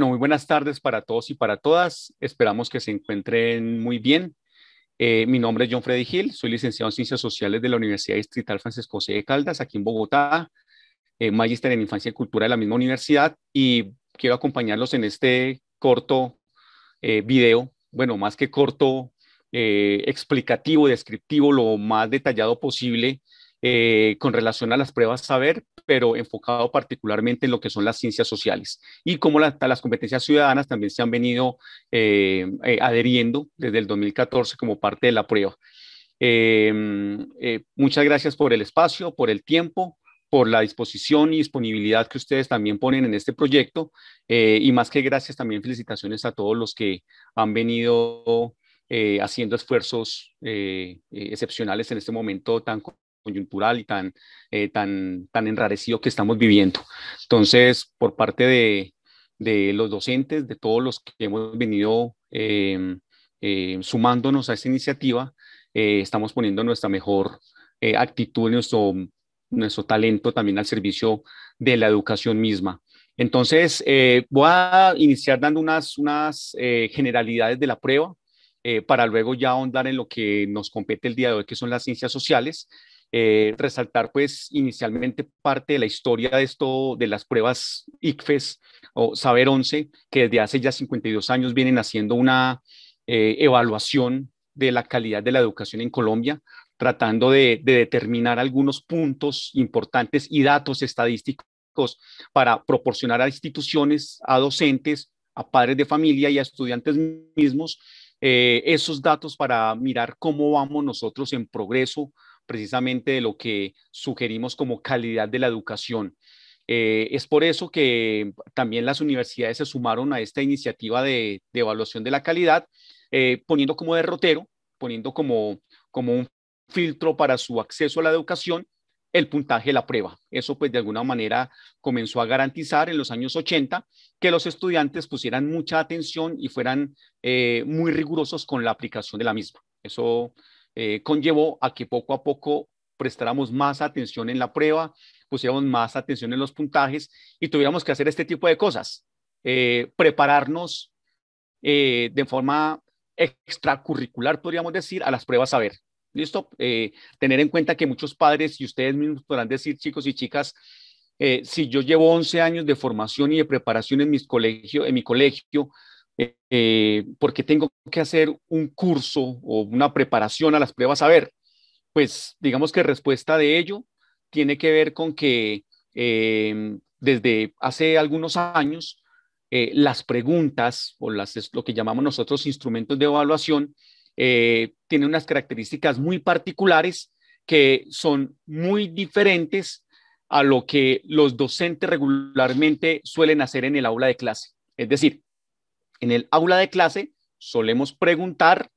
Bueno, muy buenas tardes para todos y para todas. Esperamos que se encuentren muy bien. Eh, mi nombre es John Freddy Gil, soy licenciado en Ciencias Sociales de la Universidad Distrital Francisco C. de Caldas, aquí en Bogotá, eh, magíster en Infancia y Cultura de la misma universidad, y quiero acompañarlos en este corto eh, video, bueno, más que corto, explicativo, descriptivo, lo más detallado posible eh, con relación a las pruebas saber, pero enfocado particularmente en lo que son las ciencias sociales y cómo las competencias ciudadanas también se han venido eh, eh, adheriendo desde el 2014 como parte de la prueba. Em, muchas gracias por el espacio, por el tiempo, por la disposición y disponibilidad que ustedes también ponen en este proyecto y más que gracias también felicitaciones a todos los que han venido haciendo esfuerzos excepcionales en este momento tan coyuntural y tan, eh, tan, tan enrarecido que estamos viviendo. Entonces, por parte de, los docentes, de todos los que hemos venido eh, eh, sumándonos a esta iniciativa, estamos poniendo nuestra mejor actitud, nuestro, nuestro talento también al servicio de la educación misma. Entonces, voy a iniciar dando unas, unas generalidades de la prueba. para luego ya ahondar en lo que nos compete el día de hoy, que son las ciencias sociales. Eh, resaltar pues inicialmente parte de la historia de esto, de las pruebas ICFES o Saber 11, que desde hace ya 52 años vienen haciendo una eh, evaluación de la calidad de la educación en Colombia, tratando de, determinar algunos puntos importantes y datos estadísticos para proporcionar a instituciones, a docentes, a padres de familia y a estudiantes mismos eh, esos datos para mirar cómo vamos nosotros en progreso precisamente de lo que sugerimos como calidad de la educación. Eh, es por eso que también las universidades se sumaron a esta iniciativa de, evaluación de la calidad, eh, poniendo como derrotero, poniendo como, como un filtro para su acceso a la educación el puntaje de la prueba. Eso pues de alguna manera comenzó a garantizar en los años 80 que los estudiantes pusieran mucha atención y fueran eh, muy rigurosos con la aplicación de la misma. Eso eh, conllevó a que poco a poco prestáramos más atención en la prueba, pusiéramos más atención en los puntajes y tuviéramos que hacer este tipo de cosas, eh, prepararnos eh, de forma extracurricular, podríamos decir, a las pruebas a ver. ¿Listo? tener en cuenta que muchos padres y ustedes mismos podrán decir, chicos y chicas, si yo llevo 11 años de formación y de preparación en, colegio, en mi colegio, ¿por eh, eh, porque tengo que hacer un curso o una preparación a las pruebas. A ver, pues digamos que respuesta de ello tiene que ver con que em, desde hace algunos años eh, las preguntas o las, lo que llamamos nosotros instrumentos de evaluación tienen unas características muy particulares que son muy diferentes a lo que los docentes regularmente suelen hacer en el aula de clase. Es decir, en el aula de clase solemos preguntar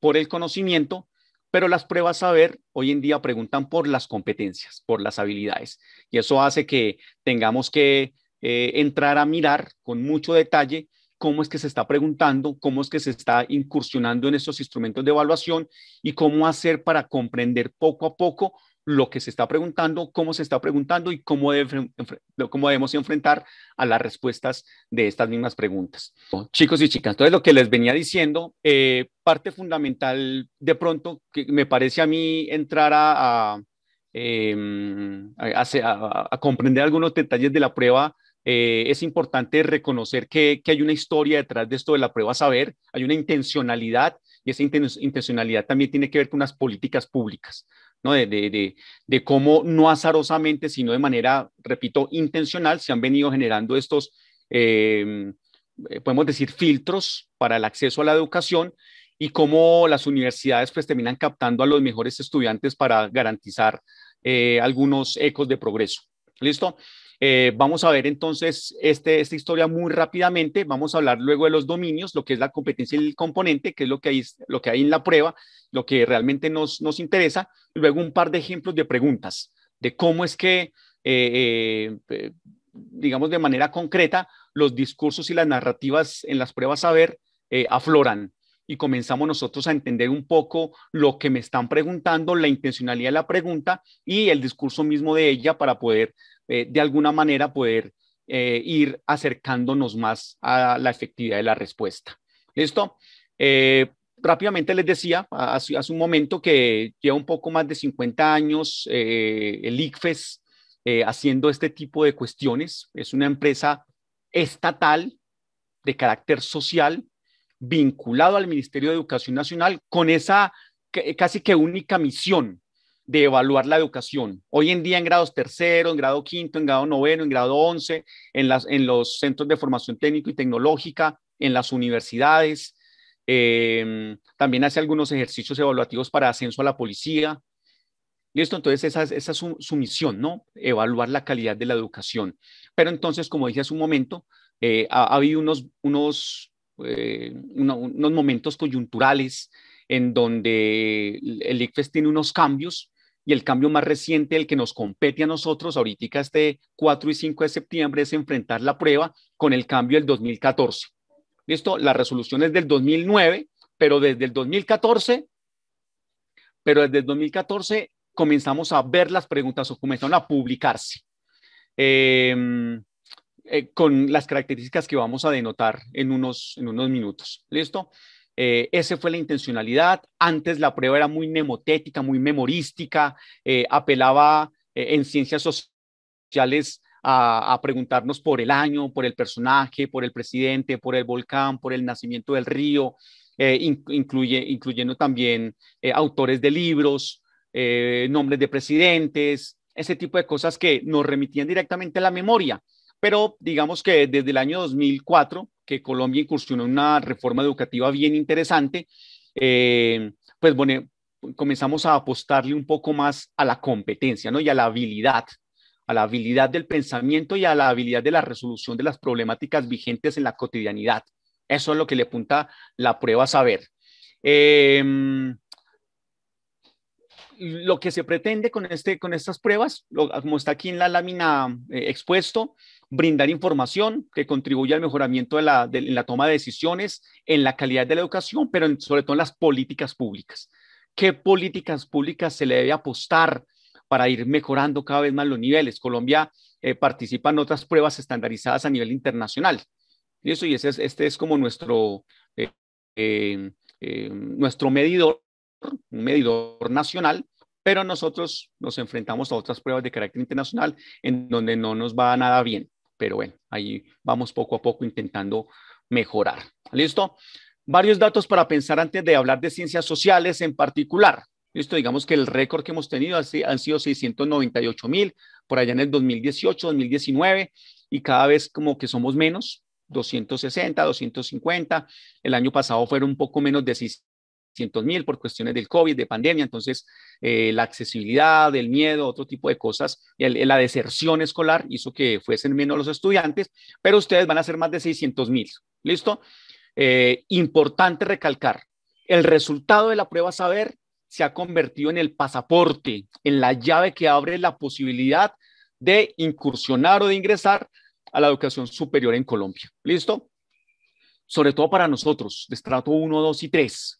por el conocimiento, pero las pruebas a saber hoy en día preguntan por las competencias, por las habilidades. Y eso hace que tengamos que eh, entrar a mirar con mucho detalle cómo es que se está preguntando, cómo es que se está incursionando en esos instrumentos de evaluación y cómo hacer para comprender poco a poco lo que se está preguntando, cómo se está preguntando y cómo, debemos enfrentar a las respuestas de estas mismas preguntas. Chicos y chicas, entonces lo que les venía diciendo, eh, parte fundamental de pronto, que me parece a mí entrar a, a, em, comprender algunos detalles de la prueba, eh, es importante reconocer que, hay una historia detrás de esto de la prueba saber, hay una intencionalidad y esa intencionalidad también tiene que ver con unas políticas públicas. ¿no? De, cómo no azarosamente, sino de manera, repito, intencional, se han venido generando estos, em, eh, podemos decir, filtros para el acceso a la educación y cómo las universidades pues terminan captando a los mejores estudiantes para garantizar eh, algunos ecos de progreso. ¿Listo? Eh, vamos a ver entonces este, esta historia muy rápidamente. Vamos a hablar luego de los dominios, lo que es la competencia y el componente, que es lo que hay, lo que hay en la prueba, lo que realmente nos, nos interesa. Luego un par de ejemplos de preguntas de cómo es que, eh, eh, digamos de manera concreta, los discursos y las narrativas en las pruebas a ver afloran y comenzamos nosotros a entender un poco lo que me están preguntando, la intencionalidad de la pregunta y el discurso mismo de ella para poder eh, de alguna manera poder eh, ir acercándonos más a la efectividad de la respuesta. ¿Listo? Eh, rápidamente les decía hace, hace, un momento que lleva un poco más de 50 años el ICFES haciendo este tipo de cuestiones. Es una empresa estatal de carácter social vinculado al Ministerio de Educación Nacional con esa casi que única misión de evaluar la educación. Hoy en día en grados tercero, en grado quinto, en grado noveno, en grado once, en, las, en los centros de formación técnico y tecnológica, en las universidades. Em, también hace algunos ejercicios evaluativos para ascenso a la policía. Listo, entonces esa, esa es su, misión, ¿no? Evaluar la calidad de la educación. Pero entonces, como dije hace un momento, eh, ha, habido unos, unos, eh, unos momentos coyunturales en donde el ICFES tiene unos cambios y el cambio más reciente, el que nos compete a nosotros ahorita este 4 y 5 de septiembre, es enfrentar la prueba con el cambio del 2014. ¿Listo? La resolución es del 2009, pero desde el 2014, pero desde el 2014 comenzamos a ver las preguntas o comenzaron a publicarse em, eh, con las características que vamos a denotar en unos, en unos minutos. ¿Listo? Eh, esa fue la intencionalidad. Antes la prueba era muy nemotética, muy memorística, eh, apelaba eh, en ciencias sociales a, preguntarnos por el año, por el personaje, por el presidente, por el volcán, por el nacimiento del río, incluye, incluyendo también autores de libros, nombres de presidentes, ese tipo de cosas que nos remitían directamente a la memoria. Pero digamos que desde el año 2004 que Colombia incursionó en una reforma educativa bien interesante, eh, pues bueno, comenzamos a apostarle un poco más a la competencia ¿no? y a la habilidad, a la habilidad del pensamiento y a la habilidad de la resolución de las problemáticas vigentes en la cotidianidad. Eso es lo que le apunta la prueba a saber. Eh, lo que se pretende con, este, con estas pruebas, como está aquí en la lámina eh, expuesto, brindar información que contribuya al mejoramiento de la, en la toma de decisiones, en la calidad de la educación, pero sobre todo en las políticas públicas. ¿Qué políticas públicas se le debe apostar para ir mejorando cada vez más los niveles? Colombia eh, participa en otras pruebas estandarizadas a nivel internacional. Y eso, y este es como nuestro, eh, nuestro medidor un medidor nacional, pero nosotros nos enfrentamos a otras pruebas de carácter internacional en donde no nos va nada bien. Pero bueno, ahí vamos poco a poco intentando mejorar. ¿Listo? Varios datos para pensar antes de hablar de ciencias sociales en particular. Listo, digamos que el récord que hemos tenido han sido 698 mil por allá en el 2018, 2019 y cada vez como que somos menos, 260, 250. El año pasado fueron un poco menos de mil por cuestiones del COVID, de pandemia, entonces eh, la accesibilidad, el miedo, otro tipo de cosas, la deserción escolar hizo que fuesen menos los estudiantes, pero ustedes van a ser más de 600 mil, ¿listo? Eh, importante recalcar, el resultado de la prueba saber se ha convertido en el pasaporte, en la llave que abre la posibilidad de incursionar o de ingresar a la educación superior en Colombia, ¿listo? Sobre todo para nosotros, de estrato 1, 2 y 3,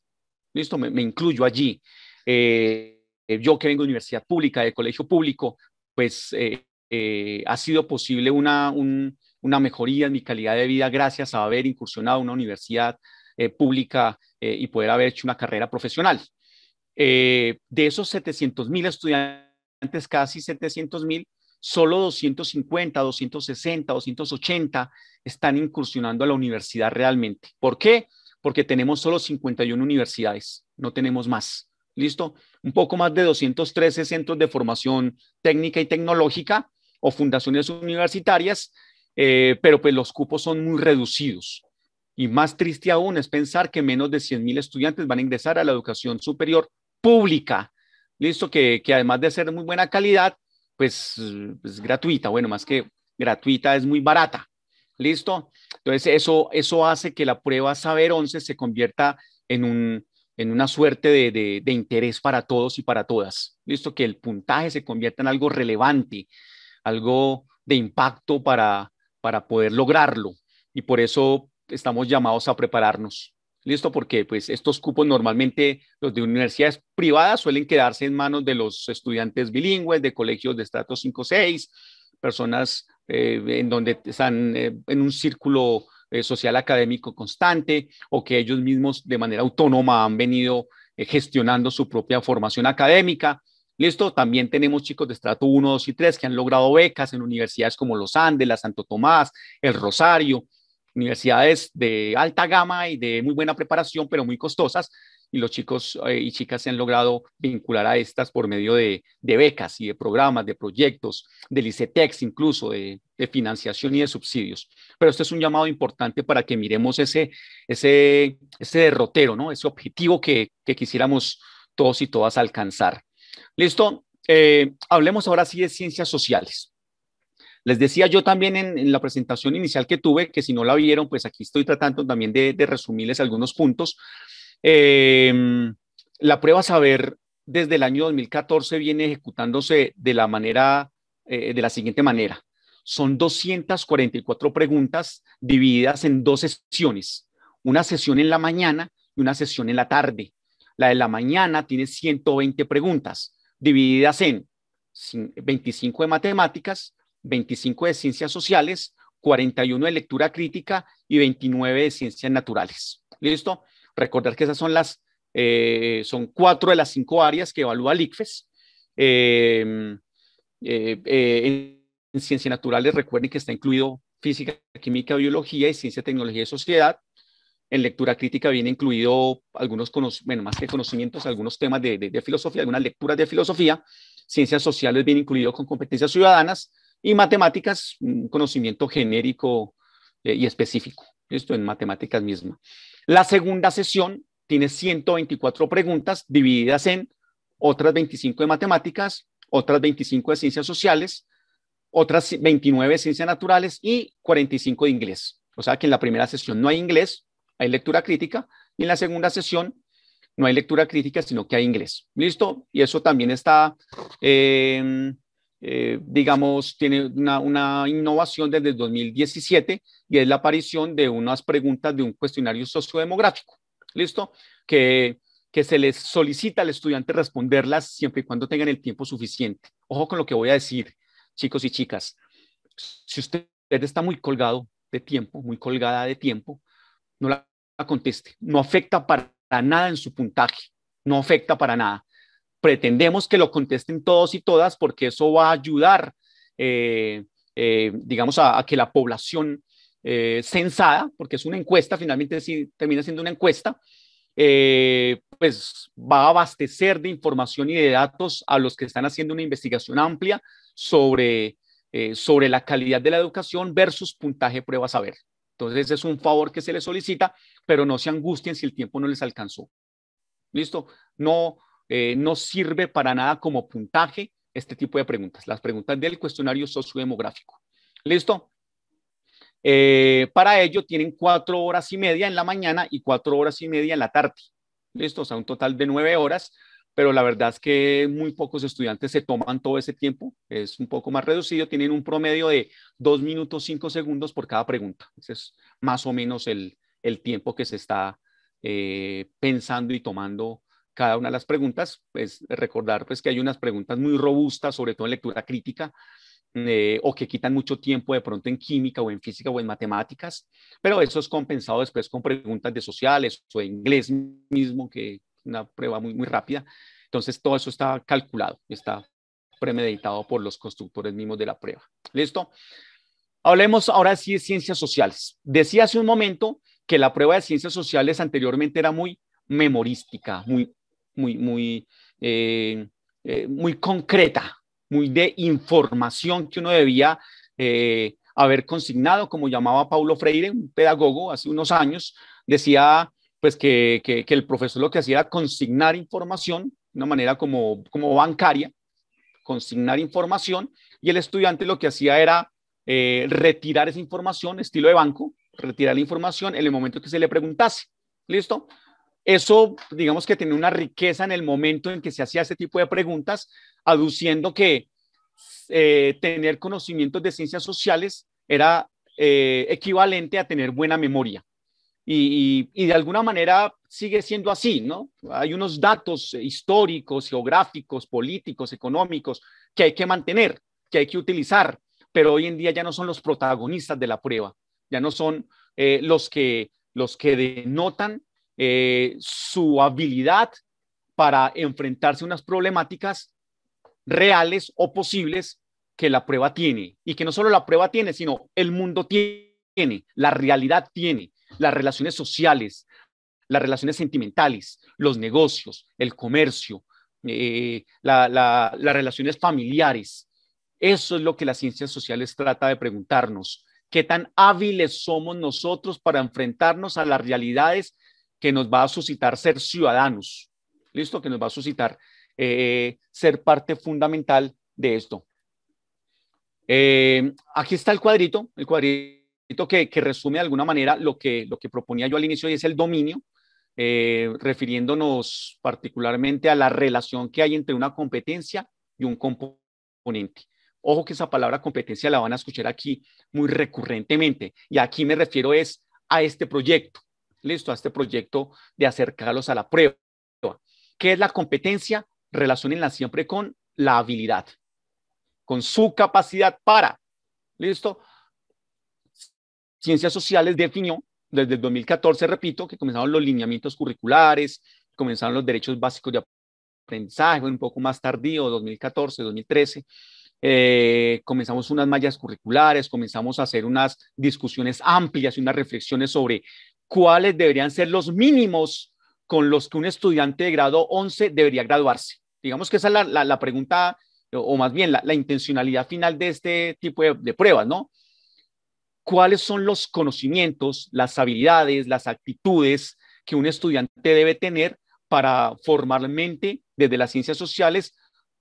Listo, me, incluyo allí. Eh, yo que vengo de universidad pública, de colegio público, pues eh, eh, ha sido posible una, mejoría en mi calidad de vida gracias a haber incursionado en una universidad pública y poder haber hecho una carrera profesional. de esos 700 mil estudiantes, casi 700 mil, solo 250, 260, 280 están incursionando a la universidad realmente. ¿Por qué? porque tenemos solo 51 universidades, no tenemos más. ¿Listo? Un poco más de 213 centros de formación técnica y tecnológica o fundaciones universitarias, eh, pero pues los cupos son muy reducidos. Y más triste aún es pensar que menos de 100.000 estudiantes van a ingresar a la educación superior pública. Listo, que, además de ser muy buena calidad, pues, es pues, gratuita, bueno, más que gratuita, es muy barata. ¿Listo? Entonces, eso, eso hace que la prueba Saber 11 se convierta en, una suerte de, interés para todos y para todas. ¿Listo? Que el puntaje se convierta en algo relevante, algo de impacto para, para poder lograrlo. Y por eso estamos llamados a prepararnos. ¿Listo? Porque pues estos cupos normalmente los de universidades privadas suelen quedarse en manos de los estudiantes bilingües, de colegios de estrato 5-6, personas eh, en donde están eh, en un círculo eh, social académico constante o que ellos mismos de manera autónoma han venido gestionando su propia formación académica. Listo, también tenemos chicos de estrato 1, 2 y 3 que han logrado becas en universidades como Los Andes, la Santo Tomás, el Rosario, universidades de alta gama y de muy buena preparación, pero muy costosas, y los chicos eh, y chicas se han logrado vincular a estas por medio de, becas y de programas, de proyectos, del ICETEX incluso, de, financiación y de subsidios. Pero este es un llamado importante para que miremos ese, ese, ese derrotero, ¿no? ese objetivo que, que quisiéramos todos y todas alcanzar. Listo, eh, hablemos ahora sí de ciencias sociales. Les decía yo también en, la presentación inicial que tuve, que si no la vieron, pues aquí estoy tratando también de, de resumirles algunos puntos, Em, la prueba saber desde el año 2014 viene ejecutándose de la manera, eh, de la siguiente manera. Son 244 preguntas divididas en dos sesiones. Una sesión en la mañana y una sesión en la tarde. La de la mañana tiene 120 preguntas divididas en 25 de matemáticas, 25 de ciencias sociales, 41 de lectura crítica y 29 de ciencias naturales. ¿Listo? Recordar que esas son las, eh, son cuatro de las cinco áreas que evalúa el em, eh, eh, en, ciencias naturales, recuerden que está incluido física, química, biología y ciencia, tecnología y sociedad. En lectura crítica viene incluido algunos, bueno, más que conocimientos, algunos temas de, filosofía, algunas lecturas de filosofía. Ciencias sociales viene incluido con competencias ciudadanas y matemáticas, un conocimiento genérico y específico, esto en matemáticas mismas. La segunda sesión tiene 124 preguntas divididas en otras 25 de matemáticas, otras 25 de ciencias sociales, otras 29 de ciencias naturales y 45 de inglés. O sea que en la primera sesión no hay inglés, hay lectura crítica, y en la segunda sesión no hay lectura crítica, sino que hay inglés. ¿Listo? Y eso también está eh, eh, digamos, tiene una, innovación desde 2017 y es la aparición de unas preguntas de un cuestionario sociodemográfico, ¿listo? Que, que se les solicita al estudiante responderlas siempre y cuando tengan el tiempo suficiente. Ojo con lo que voy a decir, chicos y chicas. Si usted está muy colgado de tiempo, muy colgada de tiempo, no la conteste. No afecta para nada en su puntaje, no afecta para nada pretendemos que lo contesten todos y todas porque eso va a ayudar, eh, eh, digamos, a, que la población eh, censada, porque es una encuesta, finalmente sí termina siendo una encuesta, eh, pues va a abastecer de información y de datos a los que están haciendo una investigación amplia sobre, sobre la calidad de la educación versus puntaje prueba saber. Entonces es un favor que se les solicita, pero no se angustien si el tiempo no les alcanzó. ¿Listo? No, eh, no sirve para nada como puntaje este tipo de preguntas, las preguntas del cuestionario sociodemográfico. ¿Listo? Eh, para ello tienen cuatro horas y media en la mañana y cuatro horas y media en la tarde. ¿Listo? O sea, un total de nueve horas, pero la verdad es que muy pocos estudiantes se toman todo ese tiempo, es un poco más reducido, tienen un promedio de dos minutos cinco segundos por cada pregunta. Ese es más o menos el, tiempo que se está eh, pensando y tomando cada una de las preguntas, pues recordar pues que hay unas preguntas muy robustas, sobre todo en lectura crítica, eh, o que quitan mucho tiempo de pronto en química o en física o en matemáticas, pero eso es compensado después con preguntas de sociales o de inglés mismo, que una prueba muy, muy rápida. Entonces, todo eso está calculado, está premeditado por los constructores mismos de la prueba. ¿Listo? Hablemos ahora sí de ciencias sociales. Decía hace un momento que la prueba de ciencias sociales anteriormente era muy memorística, muy muy, eh, eh, muy, concreta, muy de información que uno debía eh, haber consignado, como llamaba Paulo Freire, un pedagogo hace unos años, decía pues que, el profesor lo que hacía era consignar información de una manera como, bancaria, consignar información, y el estudiante lo que hacía era retirar esa información, estilo de banco, retirar la información en el momento que se le preguntase. ¿Listo? Eso, digamos que tenía una riqueza en el momento en que se hacía ese tipo de preguntas, aduciendo que eh, tener conocimientos de ciencias sociales era eh, equivalente a tener buena memoria. Y, de alguna manera sigue siendo así, ¿no? Hay unos datos históricos, geográficos, políticos, económicos que hay que mantener, que hay que utilizar, pero hoy en día ya no son los protagonistas de la prueba, ya no son eh, los, que, los que denotan eh, su habilidad para enfrentarse a unas problemáticas reales o posibles que la prueba tiene. Y que no solo la prueba tiene, sino el mundo tiene, la realidad tiene, las relaciones sociales, las relaciones sentimentales, los negocios, el comercio, eh, las relaciones familiares. Eso es lo que las ciencias sociales trata de preguntarnos. ¿Qué tan hábiles somos nosotros para enfrentarnos a las realidades que nos va a suscitar ser ciudadanos, ¿listo? Que nos va a suscitar eh, ser parte fundamental de esto. Eh, aquí está el cuadrito, el cuadrito que, resume de alguna manera lo que, lo que proponía yo al inicio y es el dominio, eh, refiriéndonos particularmente a la relación que hay entre una competencia y un componente. Ojo que esa palabra competencia la van a escuchar aquí muy recurrentemente y aquí me refiero es a este proyecto, listo, a este proyecto de acercarlos a la prueba. ¿Qué es la competencia? Relacionenla siempre con la habilidad, con su capacidad para, listo. Ciencias Sociales definió desde el 2014, repito, que comenzaron los lineamientos curriculares, comenzaron los derechos básicos de aprendizaje, un poco más tardío, 2014, 2013. Eh, comenzamos unas mallas curriculares, comenzamos a hacer unas discusiones amplias y unas reflexiones sobre cuáles deberían ser los mínimos con los que un estudiante de grado 11 debería graduarse. Digamos que esa es la, pregunta, o más bien la, intencionalidad final de este tipo de pruebas, ¿no? ¿Cuáles son los conocimientos, las habilidades, las actitudes que un estudiante debe tener para formalmente, desde las ciencias sociales,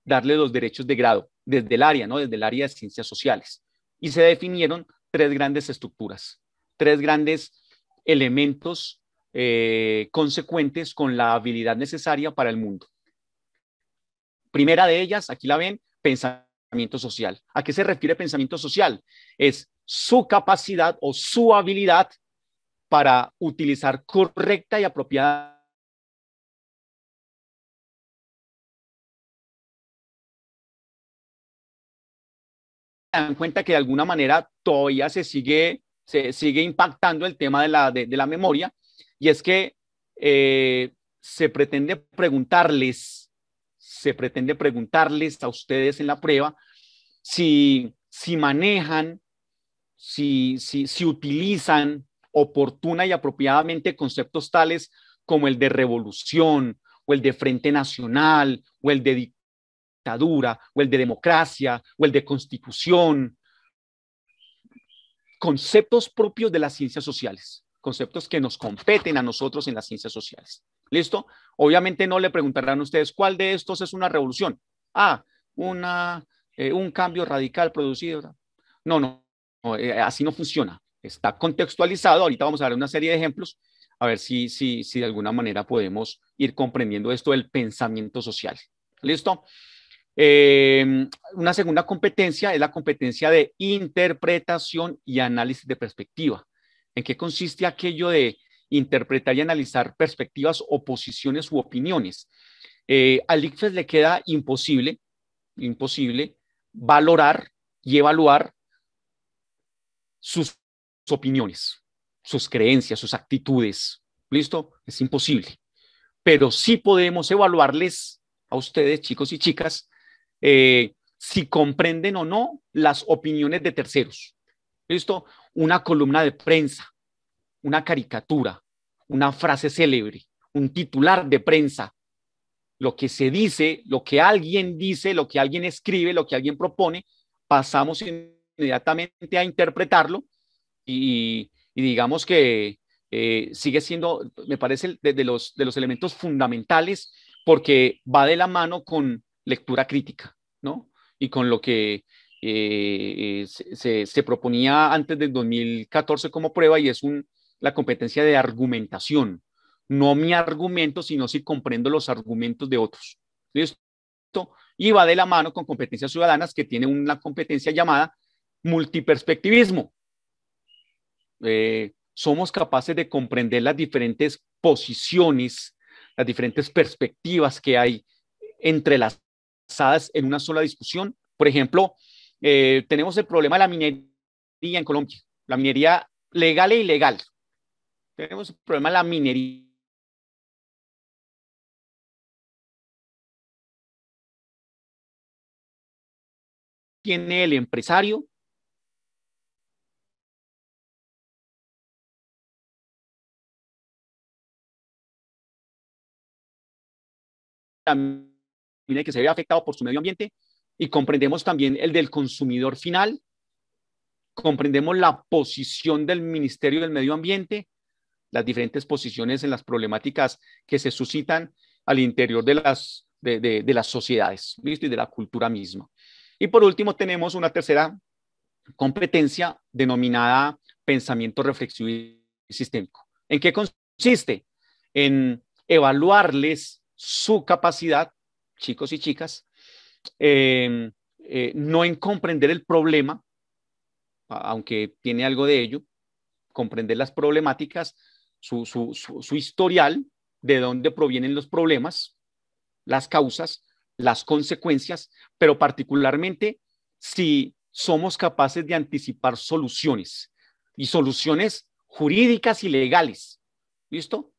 darle los derechos de grado, desde el área, ¿no? Desde el área de ciencias sociales. Y se definieron tres grandes estructuras, tres grandes elementos eh, consecuentes con la habilidad necesaria para el mundo. Primera de ellas, aquí la ven, pensamiento social. ¿A qué se refiere pensamiento social? Es su capacidad o su habilidad para utilizar correcta y apropiada dan cuenta que de alguna manera todavía se sigue se sigue impactando el tema de la, memoria, y es que eh, se pretende preguntarles, se pretende preguntarles a ustedes en la prueba si, manejan, si, si utilizan oportuna y apropiadamente conceptos tales como el de revolución o el de frente nacional o el de dictadura o el de democracia o el de constitución conceptos propios de las ciencias sociales, conceptos que nos competen a nosotros en las ciencias sociales. ¿Listo? Obviamente no le preguntarán a ustedes cuál de estos es una revolución. Ah, una, eh, un cambio radical producido. No, no, eh, así no funciona. Está contextualizado. Ahorita vamos a dar una serie de ejemplos a ver si, si, si de alguna manera podemos ir comprendiendo esto del pensamiento social. ¿Listo? Em, una segunda competencia es la competencia de interpretación y análisis de perspectiva. ¿En qué consiste aquello de interpretar y analizar perspectivas oposiciones u opiniones? Eh, al ICFES le queda imposible, imposible, valorar y evaluar sus opiniones, sus creencias, sus actitudes. ¿Listo? Es imposible. Pero sí podemos evaluarles a ustedes, chicos y chicas, eh, si comprenden o no las opiniones de terceros. esto Una columna de prensa, una caricatura, una frase célebre, un titular de prensa, lo que se dice, lo que alguien dice, lo que alguien escribe, lo que alguien propone, pasamos inmediatamente a interpretarlo y, digamos que eh, sigue siendo, me parece, los, de los elementos fundamentales porque va de la mano con, lectura crítica, ¿no? Y con lo que eh, se, proponía antes del 2014 como prueba y es un, la competencia de argumentación. No mi argumento, sino si comprendo los argumentos de otros. Esto Y va de la mano con competencias ciudadanas que tienen una competencia llamada multiperspectivismo. Eh, somos capaces de comprender las diferentes posiciones, las diferentes perspectivas que hay entre las en una sola discusión. Por ejemplo, eh, tenemos el problema de la minería en Colombia, la minería legal e ilegal. Tenemos el problema de la minería. Tiene el empresario, la que se ve afectado por su medio ambiente y comprendemos también el del consumidor final, comprendemos la posición del Ministerio del Medio Ambiente, las diferentes posiciones en las problemáticas que se suscitan al interior de las, de, las sociedades y de la cultura misma. Y por último, tenemos una tercera competencia denominada pensamiento reflexivo y sistémico. ¿En qué consiste? En evaluarles su capacidad chicos y chicas, em, eh, no en comprender el problema, aunque tiene algo de ello, comprender las problemáticas, su, historial, de dónde provienen los problemas, las causas, las consecuencias, pero particularmente si somos capaces de anticipar soluciones y soluciones jurídicas y legales, ¿listo?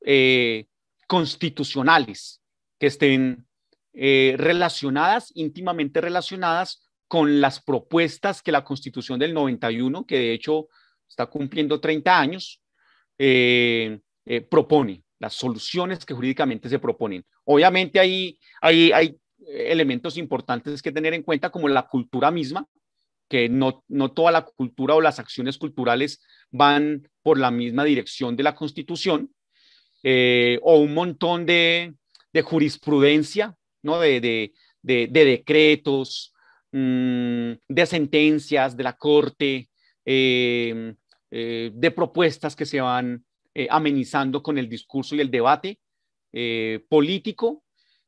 Eh, constitucionales que estén eh, relacionadas, íntimamente relacionadas con las propuestas que la Constitución del 91, que de hecho está cumpliendo 30 años, eh, eh, propone, las soluciones que jurídicamente se proponen. Obviamente hay, hay, elementos importantes que tener en cuenta, como la cultura misma, que no, toda la cultura o las acciones culturales van por la misma dirección de la Constitución, o un montón de, de jurisprudencia ¿no? de, decretos, mm, de sentencias de la Corte, eh, eh, de propuestas que se van eh, amenizando con el discurso y el debate político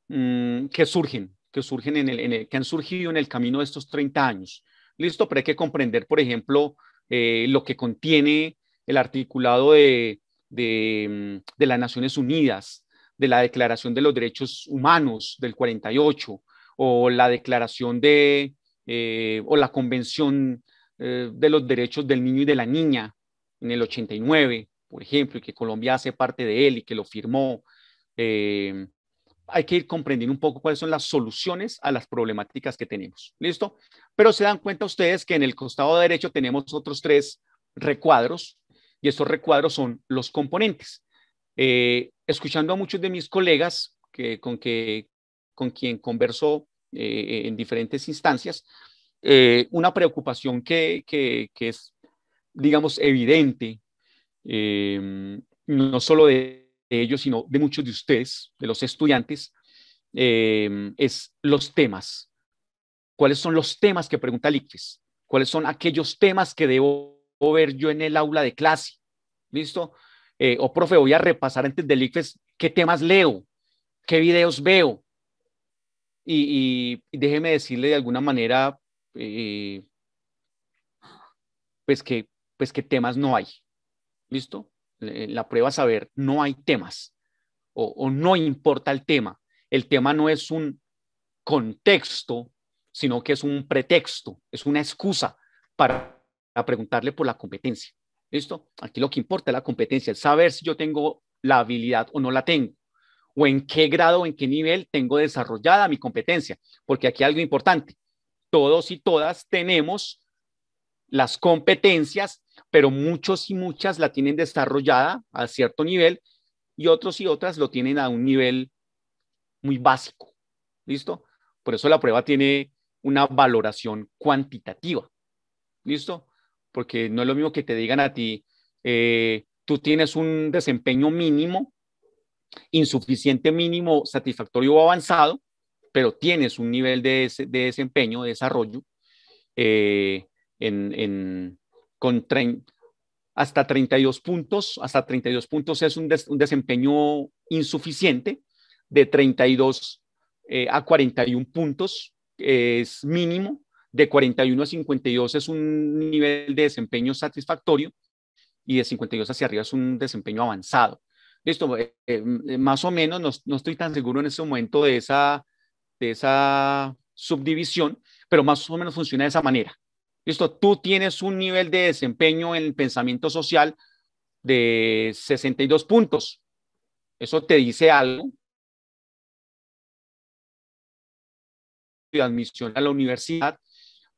mm, que surgen, que, surgen en el, que han surgido en el camino de estos 30 años. Listo, pero hay que comprender, por ejemplo, lo que contiene el articulado de, de, mm, las Naciones Unidas, de la Declaración de los Derechos Humanos del 48 o la Declaración de eh, o la Convención eh, de los Derechos del Niño y de la Niña en el 89, por ejemplo, y que Colombia hace parte de él y que lo firmó. Eh, hay que ir comprendiendo un poco cuáles son las soluciones a las problemáticas que tenemos. ¿Listo? Pero se dan cuenta ustedes que en el costado derecho tenemos otros tres recuadros y estos recuadros son los componentes. Eh, escuchando a muchos de mis colegas con, con quien converso eh, en diferentes instancias, eh, una preocupación que, es, digamos, evidente, no solo de, ellos, sino de muchos de ustedes, de los estudiantes, es los temas. ¿Cuáles son los temas que pregunta el ¿Cuáles son aquellos temas que debo ver yo en el aula de clase? ¿Listo? Eh, o oh, profe, voy a repasar antes del ICFES qué temas leo, qué videos veo. Y, déjeme decirle de alguna manera, eh, pues, que, pues que temas no hay. ¿Listo? La prueba saber, no hay temas o no importa el tema. El tema no es un contexto, sino que es un pretexto, es una excusa para preguntarle por la competencia. ¿Listo? Aquí lo que importa es la competencia, el saber si yo tengo la habilidad o no la tengo, o en qué grado en qué nivel tengo desarrollada mi competencia, porque aquí algo importante, todos y todas tenemos las competencias, pero muchos y muchas la tienen desarrollada a cierto nivel y otros y otras lo tienen a un nivel muy básico, ¿listo? Por eso la prueba tiene una valoración cuantitativa, ¿listo? porque no es lo mismo que te digan a ti, eh, tú tienes un desempeño mínimo, insuficiente mínimo, satisfactorio o avanzado, pero tienes un nivel de, desempeño, de desarrollo, eh, con hasta 32 puntos, hasta 32 puntos es un, desempeño insuficiente, de 32 eh, a 41 puntos es mínimo, de 41 a 52 es un nivel de desempeño satisfactorio y de 52 hacia arriba es un desempeño avanzado. Listo, eh, eh, eh, más o menos, no, estoy tan seguro en ese momento de esa, de esa subdivisión, pero más o menos funciona de esa manera. Listo, tú tienes un nivel de desempeño en el pensamiento social de 62 puntos. Eso te dice algo. De admisión a la universidad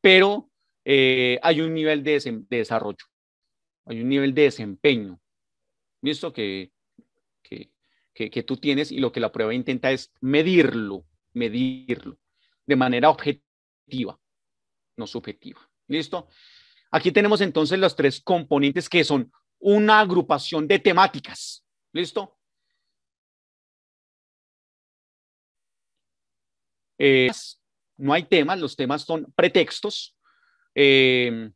pero eh, hay un nivel de, desarrollo, hay un nivel de desempeño, ¿listo? Que, tú tienes y lo que la prueba intenta es medirlo, medirlo de manera objetiva, no subjetiva, ¿listo? Aquí tenemos entonces los tres componentes que son una agrupación de temáticas, ¿listo? Eh, no hay temas, los temas son pretextos, eh,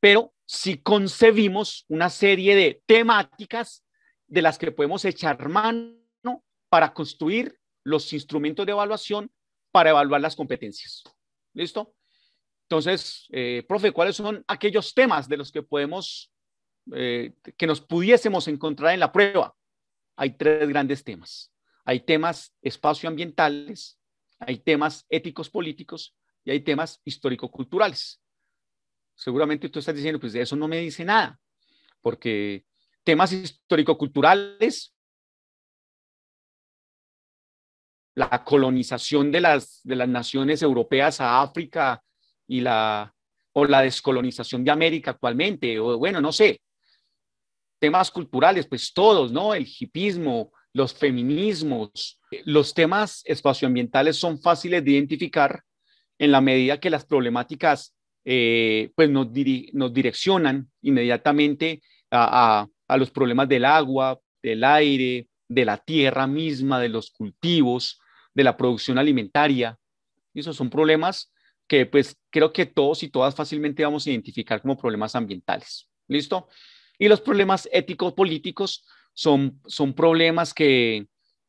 pero si concebimos una serie de temáticas de las que podemos echar mano para construir los instrumentos de evaluación para evaluar las competencias. ¿Listo? Entonces, eh, profe, ¿cuáles son aquellos temas de los que podemos, eh, que nos pudiésemos encontrar en la prueba? Hay tres grandes temas. Hay temas espacioambientales, hay temas éticos políticos y hay temas histórico-culturales. Seguramente tú estás diciendo, pues de eso no me dice nada, porque temas histórico-culturales, la colonización de las, de las naciones europeas a África y la, o la descolonización de América actualmente, o bueno, no sé, temas culturales, pues todos, ¿no? El hipismo, los feminismos, eh, los temas espacioambientales son fáciles de identificar en la medida que las problemáticas eh, pues nos, nos, direccionan inmediatamente a, los problemas del agua, del aire, de la tierra misma, de los cultivos, de la producción alimentaria. Y esos son problemas que pues creo que todos y todas fácilmente vamos a identificar como problemas ambientales. ¿Listo? Y los problemas éticos políticos son, problemas que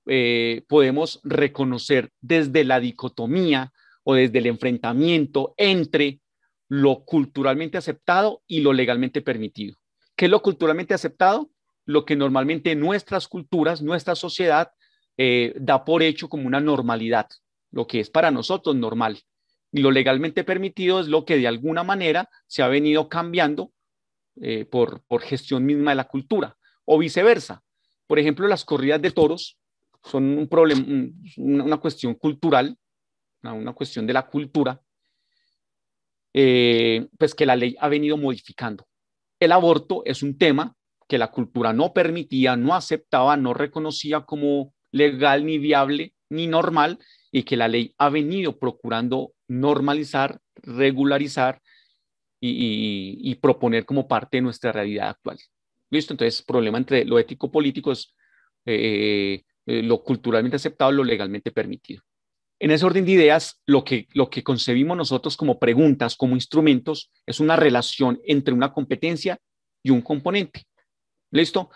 eh, podemos reconocer desde la dicotomía o desde el enfrentamiento entre lo culturalmente aceptado y lo legalmente permitido. ¿Qué es lo culturalmente aceptado? Lo que normalmente nuestras culturas, nuestra sociedad eh, da por hecho como una normalidad, lo que es para nosotros normal. Y lo legalmente permitido es lo que de alguna manera se ha venido cambiando eh, por gestión misma de la cultura o viceversa. Por ejemplo, las corridas de toros son un problema, una, cuestión cultural, una, cuestión de la cultura, eh, pues que la ley ha venido modificando. El aborto es un tema que la cultura no permitía, no aceptaba, no reconocía como legal ni viable ni normal y que la ley ha venido procurando normalizar, regularizar y proponer como parte de nuestra realidad actual. Listo, entonces, problema entre lo ético-político es eh, eh, lo culturalmente aceptado, lo legalmente permitido. En ese orden de ideas, lo que, lo que concebimos nosotros como preguntas, como instrumentos, es una relación entre una competencia y un componente. ¿Listo?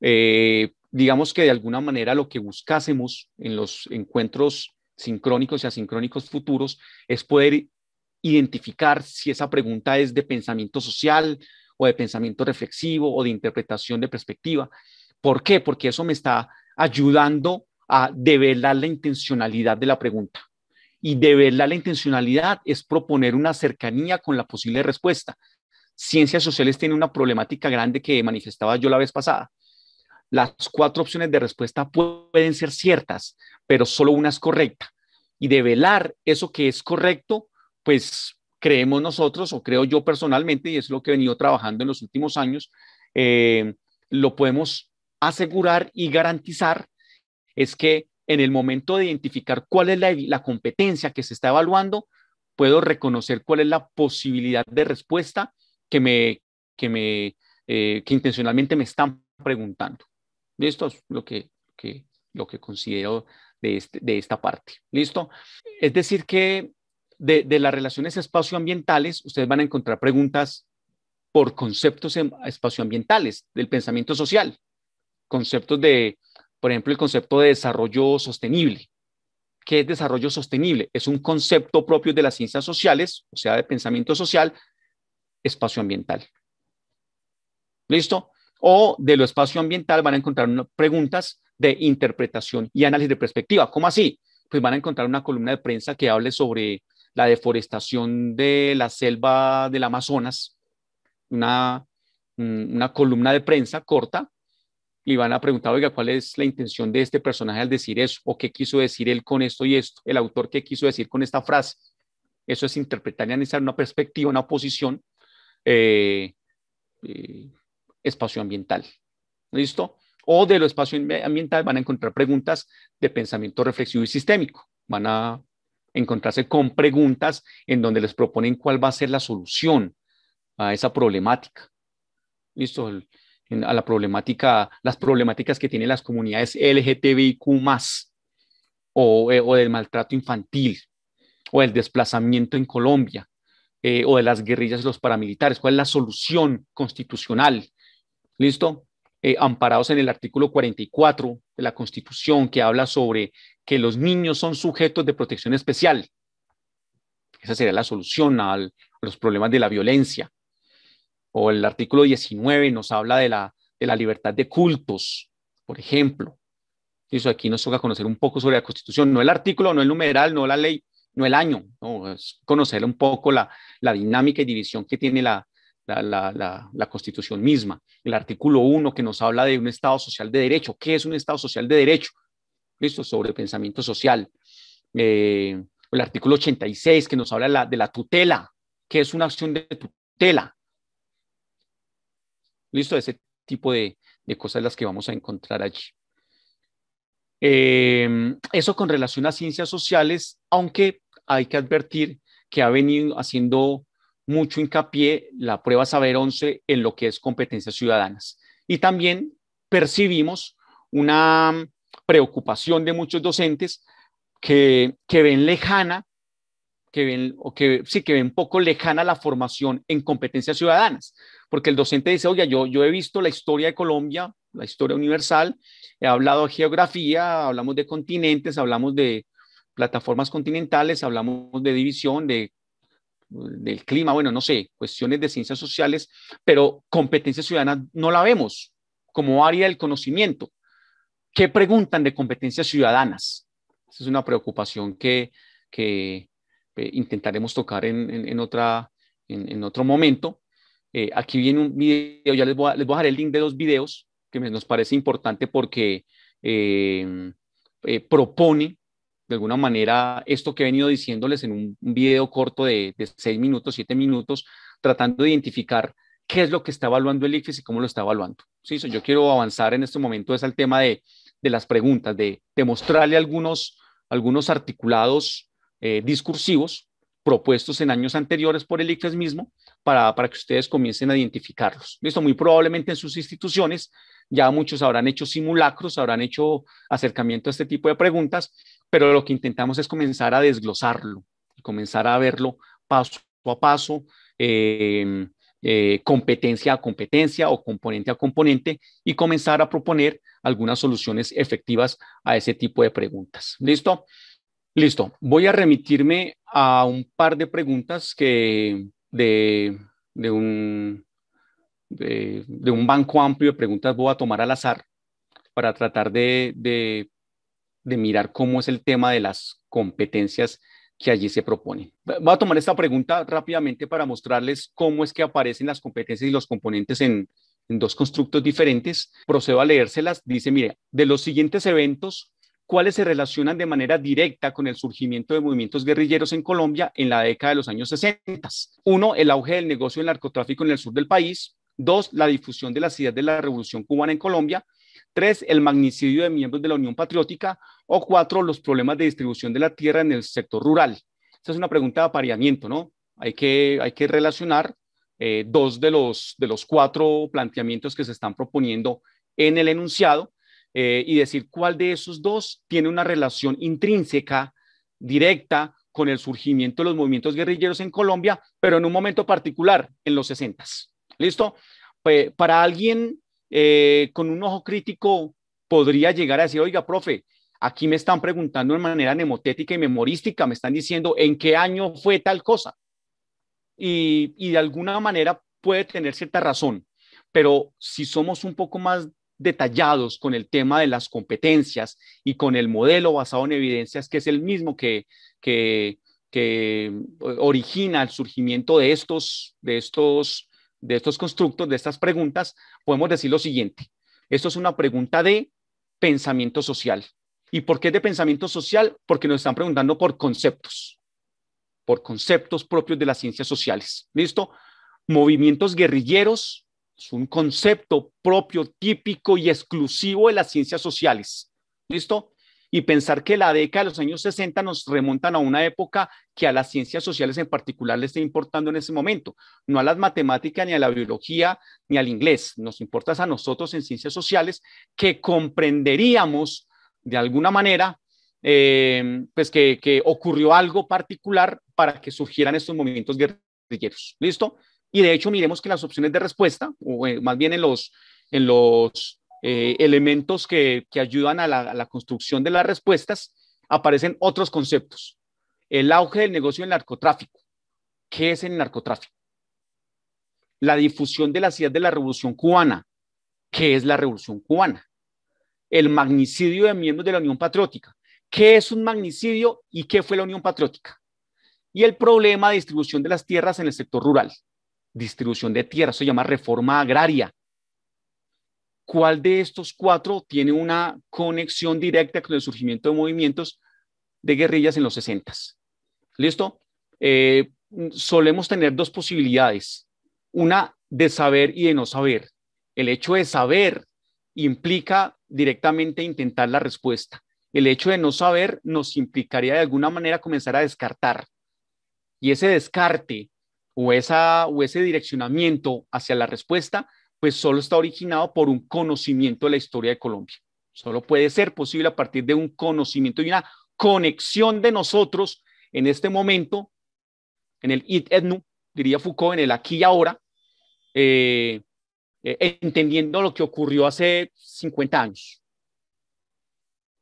Eh, digamos que de alguna manera lo que buscásemos en los encuentros sincrónicos y asincrónicos futuros es poder identificar si esa pregunta es de pensamiento social, o de pensamiento reflexivo o de interpretación de perspectiva. ¿Por qué? Porque eso me está ayudando a develar la intencionalidad de la pregunta. Y develar la intencionalidad es proponer una cercanía con la posible respuesta. Ciencias sociales tiene una problemática grande que manifestaba yo la vez pasada. Las cuatro opciones de respuesta pueden ser ciertas, pero solo una es correcta. Y develar eso que es correcto, pues creemos nosotros, o creo yo personalmente, y es lo que he venido trabajando en los últimos años, eh, lo podemos asegurar y garantizar, es que en el momento de identificar cuál es la, competencia que se está evaluando, puedo reconocer cuál es la posibilidad de respuesta que me, me, eh, intencionalmente me están preguntando. Esto es lo que, lo que considero de, este, de esta parte. ¿Listo? Es decir, que de, las relaciones espacioambientales, ustedes van a encontrar preguntas por conceptos em, espacioambientales del pensamiento social, conceptos de, por ejemplo, el concepto de desarrollo sostenible. ¿Qué es desarrollo sostenible? Es un concepto propio de las ciencias sociales, o sea, de pensamiento social, espacioambiental. ¿Listo? O de lo espacioambiental van a encontrar preguntas de interpretación y análisis de perspectiva. ¿Cómo así? Pues van a encontrar una columna de prensa que hable sobre la deforestación de la selva del Amazonas, una, columna de prensa corta, y van a preguntar, oiga, ¿cuál es la intención de este personaje al decir eso? ¿O qué quiso decir él con esto y esto? ¿El autor qué quiso decir con esta frase? Eso es interpretar y analizar una perspectiva, una oposición espacio eh, ambiental, eh, espacioambiental. ¿Listo? O de lo ambiental van a encontrar preguntas de pensamiento reflexivo y sistémico. Van a encontrarse con preguntas en donde les proponen cuál va a ser la solución a esa problemática. Listo, a la problemática, las problemáticas que tienen las comunidades LGTBIQ eh, o, del maltrato infantil o el desplazamiento en Colombia eh, o de las guerrillas y los paramilitares. ¿Cuál es la solución constitucional? ¿Listo? Eh, amparados en el artículo 44 de la Constitución que habla sobre que los niños son sujetos de protección especial. Esa sería la solución a los problemas de la violencia. O el artículo 19 nos habla de la, de la libertad de cultos, por ejemplo. Eso aquí nos toca conocer un poco sobre la Constitución, no el artículo, no el numeral, no la ley, no el año, es conocer un poco la, la dinámica y división que tiene la, la, Constitución misma. El artículo 1 que nos habla de un Estado social de derecho. ¿Qué es un Estado social de derecho? Listo, sobre pensamiento social. Eh, el artículo 86 que nos habla de la tutela. ¿Qué es una acción de tutela? Listo, ese tipo de, cosas las que vamos a encontrar allí. Eh, eso con relación a ciencias sociales, aunque hay que advertir que ha venido haciendo mucho hincapié la prueba Saber 11 en lo que es competencias ciudadanas. Y también percibimos una preocupación de muchos docentes que, que ven lejana, que ven, o que, sí, que ven poco lejana la formación en competencias ciudadanas, porque el docente dice, oye, yo, yo he visto la historia de Colombia, la historia universal, he hablado de geografía, hablamos de continentes, hablamos de plataformas continentales, hablamos de división, de del clima, bueno, no sé, cuestiones de ciencias sociales, pero competencia ciudadanas no la vemos como área del conocimiento. ¿Qué preguntan de competencias ciudadanas? Esa es una preocupación que, que eh, intentaremos tocar en, en, otra, en, otro momento. Eh, aquí viene un video, ya les voy, a, les dejar el link de dos videos que nos parece importante porque eh, propone de alguna manera esto que he venido diciéndoles en un, video corto de, seis minutos, siete minutos, tratando de identificar qué es lo que está evaluando el ICFES y cómo lo está evaluando. ¿Sí? yo quiero avanzar en este momento es al tema de, las preguntas, de, demostrarle mostrarle algunos, algunos articulados eh, discursivos propuestos en años anteriores por el ICFES mismo para, para que ustedes comiencen a identificarlos. Listo, muy probablemente en sus instituciones ya muchos habrán hecho simulacros, habrán hecho acercamiento a este tipo de preguntas pero lo que intentamos es comenzar a desglosarlo, comenzar a verlo paso a paso, em, eh, competencia a competencia o componente a componente y comenzar a proponer algunas soluciones efectivas a ese tipo de preguntas. ¿Listo? Listo. Voy a remitirme a un par de preguntas que de, un, de, un banco amplio de preguntas voy a tomar al azar para tratar de, de de mirar cómo es el tema de las competencias que allí se proponen. Voy a tomar esta pregunta rápidamente para mostrarles cómo es que aparecen las competencias y los componentes en, dos constructos diferentes. Procedo a leérselas. Dice, mire, de los siguientes eventos, ¿cuáles se relacionan de manera directa con el surgimiento de movimientos guerrilleros en Colombia en la década de los años 60? Uno, el auge del negocio del narcotráfico en el sur del país. Dos, la difusión de las ideas de la Revolución Cubana en Colombia. Tres, el magnicidio de miembros de la Unión Patriótica. O cuatro, los problemas de distribución de la tierra en el sector rural. Esa es una pregunta de apareamiento, ¿no? Hay que, hay que relacionar eh, dos de los, de los cuatro planteamientos que se están proponiendo en el enunciado eh, y decir cuál de esos dos tiene una relación intrínseca, directa, con el surgimiento de los movimientos guerrilleros en Colombia, pero en un momento particular, en los sesentas. ¿Listo? para alguien eh, con un ojo crítico podría llegar a decir, oiga, profe, aquí me están preguntando de manera nemotética y memorística, me están diciendo en qué año fue tal cosa. Y, de alguna manera puede tener cierta razón, pero si somos un poco más detallados con el tema de las competencias y con el modelo basado en evidencias, que es el mismo que, que, que origina el surgimiento de estos, de estos de estos constructos, de estas preguntas, podemos decir lo siguiente. Esto es una pregunta de pensamiento social. ¿Y por qué de pensamiento social? Porque nos están preguntando por conceptos, por conceptos propios de las ciencias sociales. ¿Listo? Movimientos guerrilleros es un concepto propio, típico y exclusivo de las ciencias sociales. ¿Listo? y pensar que la década de los años 60 nos remontan a una época que a las ciencias sociales en particular le está importando en ese momento, no a las matemáticas, ni a la biología, ni al inglés, nos importa a nosotros en ciencias sociales que comprenderíamos de alguna manera eh, pues que, ocurrió algo particular para que surgieran estos movimientos guerrilleros. ¿Listo? Y de hecho miremos que las opciones de respuesta, o eh, más bien los, en los eh, elementos que, ayudan a la, construcción de las respuestas, aparecen otros conceptos. El auge del negocio del narcotráfico. ¿Qué es el narcotráfico? La difusión de la ideas de la Revolución Cubana. ¿Qué es la Revolución Cubana? El magnicidio de miembros de la Unión Patriótica. ¿Qué es un magnicidio y qué fue la Unión Patriótica? Y el problema de distribución de las tierras en el sector rural. Distribución de tierras, se llama reforma agraria cuál de estos cuatro tiene una conexión directa con el surgimiento de movimientos de guerrillas en los 60. ¿Listo? Eh, solemos tener dos posibilidades. Una de saber y de no saber. El hecho de saber implica directamente intentar la respuesta. El hecho de no saber nos implicaría de alguna manera comenzar a descartar. Y ese descarte o, esa, o ese direccionamiento hacia la respuesta pues solo está originado por un conocimiento de la historia de Colombia. Solo puede ser posible a partir de un conocimiento y una conexión de nosotros en este momento, en el it etnu, diría Foucault, en el aquí y ahora, eh, eh, entendiendo lo que ocurrió hace 50 años.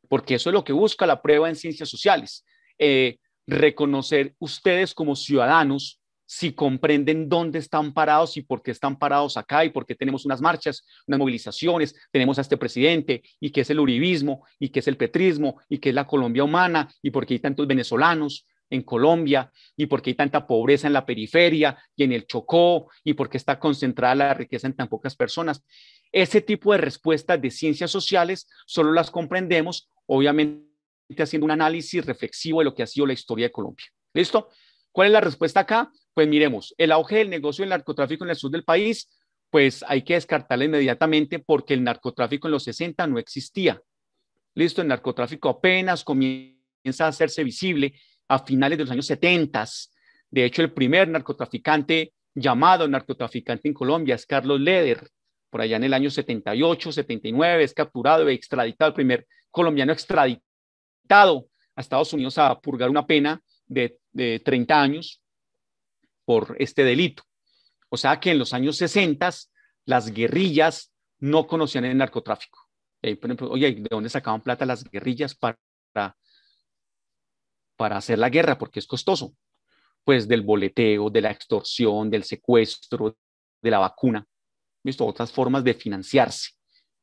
Porque eso es lo que busca la prueba en ciencias sociales, eh, reconocer ustedes como ciudadanos si comprenden dónde están parados y por qué están parados acá y por qué tenemos unas marchas, unas movilizaciones, tenemos a este presidente y qué es el uribismo y qué es el petrismo y qué es la Colombia humana y por qué hay tantos venezolanos en Colombia y por qué hay tanta pobreza en la periferia y en el Chocó y por qué está concentrada la riqueza en tan pocas personas. Ese tipo de respuestas de ciencias sociales solo las comprendemos, obviamente, haciendo un análisis reflexivo de lo que ha sido la historia de Colombia. ¿Listo? ¿Cuál es la respuesta acá? Pues miremos, el auge del negocio del narcotráfico en el sur del país, pues hay que descartarle inmediatamente porque el narcotráfico en los 60 no existía. Listo, el narcotráfico apenas comienza a hacerse visible a finales de los años 70. De hecho, el primer narcotraficante llamado narcotraficante en Colombia es Carlos Leder. Por allá en el año 78, 79 es capturado y extraditado, el primer colombiano extraditado a Estados Unidos a purgar una pena de 30 años por este delito. O sea que en los años 60 las guerrillas no conocían el narcotráfico. por ejemplo, oye, ¿de dónde sacaban plata las guerrillas para, para hacer la guerra? Porque es costoso. Pues del boleteo, de la extorsión, del secuestro, de la vacuna. ¿Visto? Otras formas de financiarse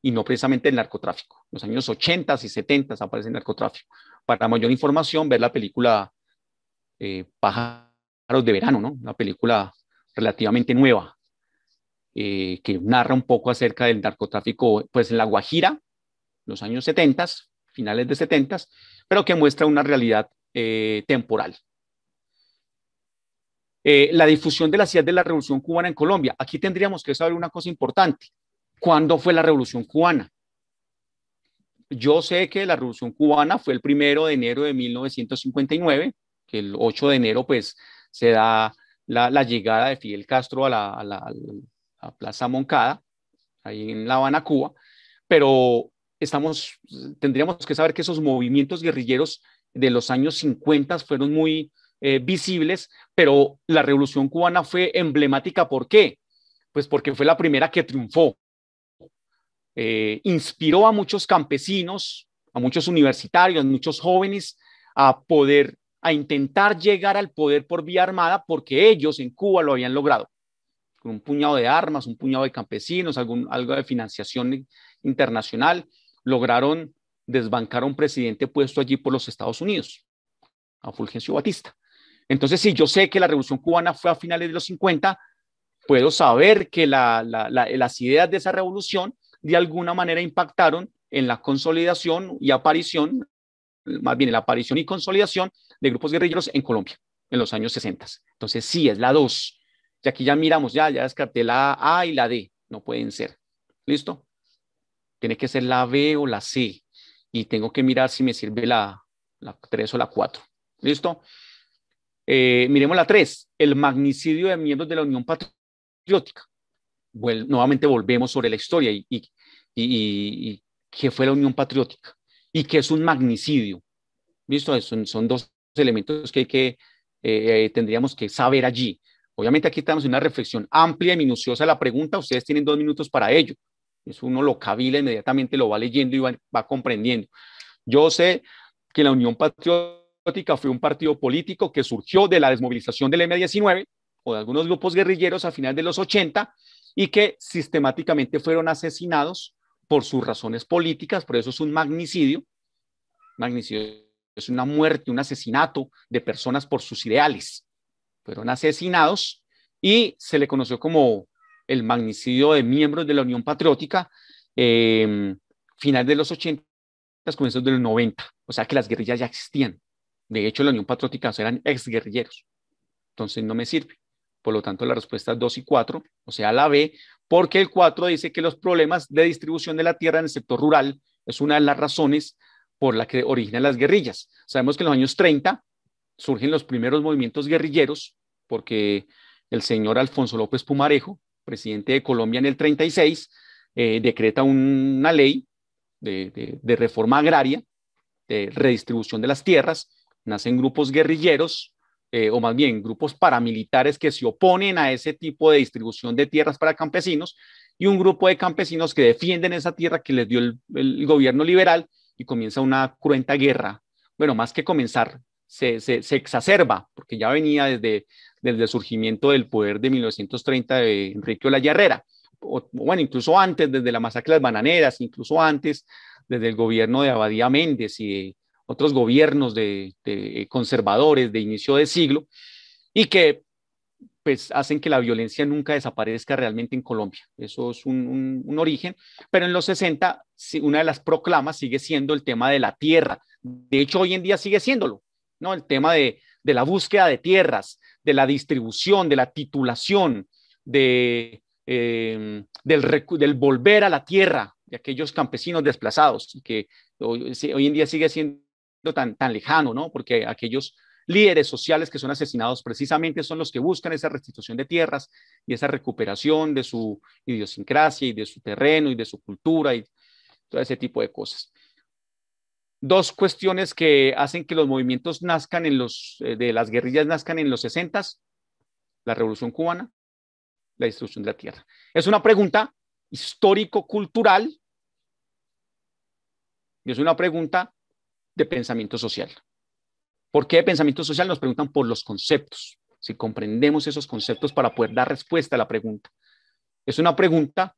y no precisamente el narcotráfico. En los años 80 y 70 aparece el narcotráfico. Para mayor información, ver la película eh, Paja de Verano, ¿no? Una película relativamente nueva eh, que narra un poco acerca del narcotráfico, pues en La Guajira, los años 70, finales de 70, pero que muestra una realidad eh, temporal. Eh, la difusión de la ciudad de la Revolución Cubana en Colombia. Aquí tendríamos que saber una cosa importante. ¿Cuándo fue la Revolución Cubana? Yo sé que la Revolución Cubana fue el primero de enero de 1959, que el 8 de enero, pues, se da la, llegada de Fidel Castro a la, Plaza Moncada, ahí en La Habana, Cuba, pero estamos, tendríamos que saber que esos movimientos guerrilleros de los años 50 fueron muy eh, visibles, pero la revolución cubana fue emblemática. ¿Por qué? Pues porque fue la primera que triunfó. Eh, inspiró a muchos campesinos, a muchos universitarios, a muchos jóvenes a poder a intentar llegar al poder por vía armada porque ellos en Cuba lo habían logrado, con un puñado de armas, un puñado de campesinos, algún, algo de financiación internacional, lograron desbancar a un presidente puesto allí por los Estados Unidos, a Fulgencio Batista. Entonces, si yo sé que la Revolución Cubana fue a finales de los 50, puedo saber que las ideas de esa revolución de alguna manera impactaron en la consolidación y aparición más bien la aparición y consolidación de grupos guerrilleros en Colombia en los años 60. Entonces, sí, es la 2. Y aquí ya miramos, ya, ya descarté la A y la D, no pueden ser. ¿Listo? Tiene que ser la B o la C. Y tengo que mirar si me sirve la, tres o la 4. ¿Listo? Eh, miremos la 3, el magnicidio de miembros de la Unión Patriótica. nuevamente volvemos sobre la historia y, y, y, y qué fue la Unión Patriótica y que es un magnicidio. visto Son, dos elementos que, que eh, eh, tendríamos que saber allí. Obviamente aquí estamos en una reflexión amplia y minuciosa de la pregunta. Ustedes tienen dos minutos para ello. Es uno lo cavila inmediatamente, lo va leyendo y va, va comprendiendo. Yo sé que la Unión Patriótica fue un partido político que surgió de la desmovilización del M-19 o de algunos grupos guerrilleros a finales de los 80 y que sistemáticamente fueron asesinados por sus razones políticas, por eso es un magnicidio. Magnicidio es una muerte, un asesinato de personas por sus ideales. Fueron asesinados y se le conoció como el magnicidio de miembros de la Unión Patriótica, em, final de los 80, comienzos de los 90. O sea que las guerrillas ya existían. De hecho, la Unión Patriótica eran exguerrilleros. Entonces no me sirve. Por lo tanto, la respuesta es 2 y 4, o sea, la B, porque el 4 dice que los problemas de distribución de la tierra en el sector rural es una de las razones por la que originan las guerrillas. Sabemos que en los años 30 surgen los primeros movimientos guerrilleros, porque el señor Alfonso López Pumarejo, presidente de Colombia en el 36, eh, decreta una ley de reforma agraria, de redistribución de las tierras, nacen grupos guerrilleros, eh, o más bien grupos paramilitares que se oponen a ese tipo de distribución de tierras para campesinos y un grupo de campesinos que defienden esa tierra que les dio el, gobierno liberal y comienza una cruenta guerra. Bueno, más que comenzar, se, exacerba, porque ya venía desde, desde el surgimiento del poder de 1930 de Enrique la Herrera, o, bueno, incluso antes, desde la masacre de las bananeras, incluso antes, desde el gobierno de Abadía Méndez y otros gobiernos de, conservadores de inicio de siglo, y que pues hacen que la violencia nunca desaparezca realmente en Colombia. Eso es un, origen, pero en los 60 una de las proclamas sigue siendo el tema de la tierra. De hecho, hoy en día sigue siéndolo, ¿no? El tema de, la búsqueda de tierras, de la distribución, de la titulación, de, em, del, del, volver a la tierra de aquellos campesinos desplazados, que hoy en día sigue siendo tan, tan lejano, ¿no? Porque aquellos líderes sociales que son asesinados precisamente son los que buscan esa restitución de tierras y esa recuperación de su idiosincrasia y de su terreno y de su cultura y todo ese tipo de cosas. Dos cuestiones que hacen que los movimientos nazcan en los, eh, de las guerrillas nazcan en los 60 la Revolución Cubana, la destrucción de la tierra. Es una pregunta histórico-cultural y es una pregunta de pensamiento social. ¿Por qué de pensamiento social? Nos preguntan por los conceptos. Si comprendemos esos conceptos para poder dar respuesta a la pregunta. Es una pregunta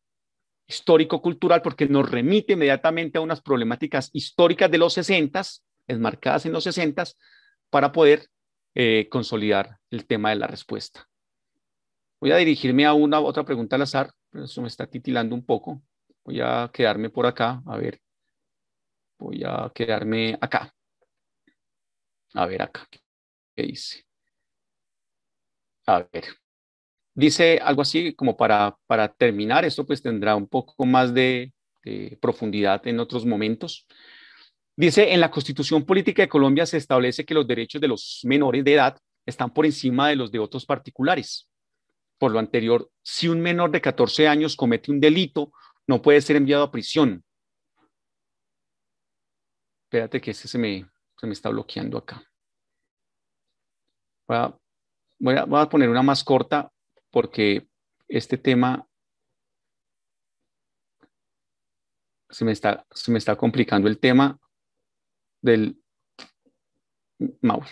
histórico-cultural porque nos remite inmediatamente a unas problemáticas históricas de los sesentas, enmarcadas en los sesentas, para poder eh, consolidar el tema de la respuesta. Voy a dirigirme a una otra pregunta al azar, eso me está titilando un poco. Voy a quedarme por acá, a ver Voy a quedarme acá. A ver acá, ¿qué dice? A ver. Dice algo así como para, terminar, esto pues tendrá un poco más de, de profundidad en otros momentos. Dice, en la Constitución Política de Colombia se establece que los derechos de los menores de edad están por encima de los de otros particulares. Por lo anterior, si un menor de 14 años comete un delito, no puede ser enviado a prisión, Espérate que este se me, está bloqueando acá. Voy a, poner una más corta porque este tema se me está, me está complicando el tema del mouse.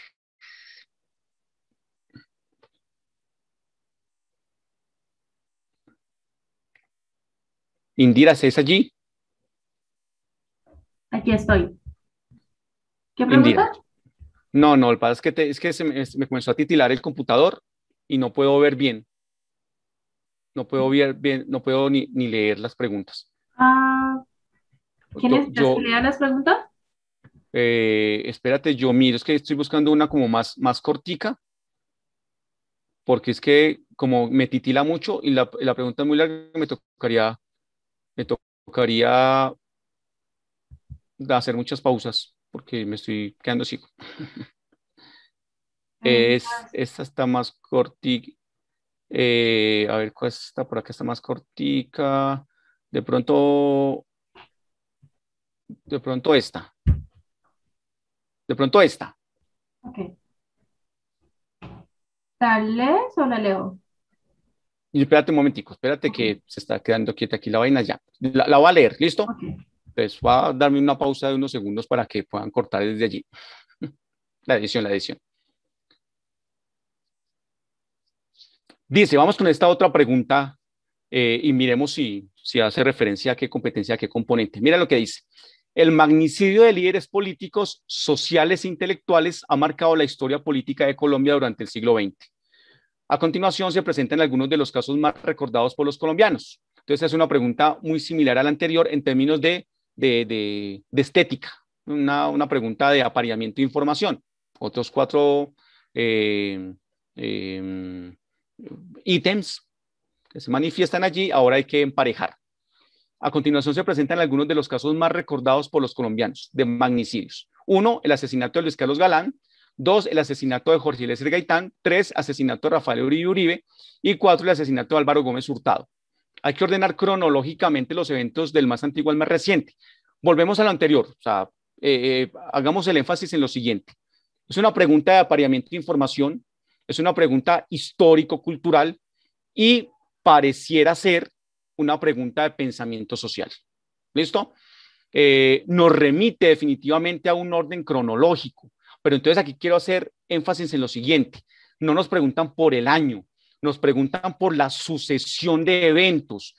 Indira, ¿es allí? Aquí estoy. ¿Qué pregunta? No, no, el padre es que, es que me, comenzó a titilar el computador y no puedo ver bien. No puedo mm. ver bien, no puedo ni, leer las preguntas. Ah, ¿Quién pues lea las preguntas? Eh, espérate, yo miro, es que estoy buscando una como más, más cortica, porque es que como me titila mucho y la, la pregunta es muy larga, me tocaría, me tocaría hacer muchas pausas porque me estoy quedando ciego. Ah, es, esta está más cortica. Eh, a ver cuál está por acá, está más cortica. De pronto, de pronto esta. De pronto esta. Ok. ¿La o la leo? espérate un momentico, espérate que se está quedando quieta aquí la vaina ya. La, voy a leer, ¿listo? va a darme una pausa de unos segundos para que puedan cortar desde allí. La edición, la edición. Dice, vamos con esta otra pregunta eh, y miremos si, si hace referencia a qué competencia, a qué componente. Mira lo que dice. El magnicidio de líderes políticos, sociales e intelectuales ha marcado la historia política de Colombia durante el siglo XX. A continuación se presentan algunos de los casos más recordados por los colombianos. Entonces es una pregunta muy similar a la anterior en términos de de, estética, una, pregunta de apareamiento de información, otros cuatro eh, eh, ítems que se manifiestan allí, ahora hay que emparejar. A continuación se presentan algunos de los casos más recordados por los colombianos de magnicidios. Uno, el asesinato de Luis Carlos Galán. Dos, el asesinato de Jorge Eliezer Gaitán. Tres, asesinato de Rafael Uribe Uribe. Y cuatro, el asesinato de Álvaro Gómez Hurtado hay que ordenar cronológicamente los eventos del más antiguo al más reciente. Volvemos a lo anterior, o sea, eh, eh, hagamos el énfasis en lo siguiente. Es una pregunta de apareamiento de información, es una pregunta histórico-cultural y pareciera ser una pregunta de pensamiento social. ¿Listo? Eh, nos remite definitivamente a un orden cronológico, pero entonces aquí quiero hacer énfasis en lo siguiente. No nos preguntan por el año, nos preguntan por la sucesión de eventos.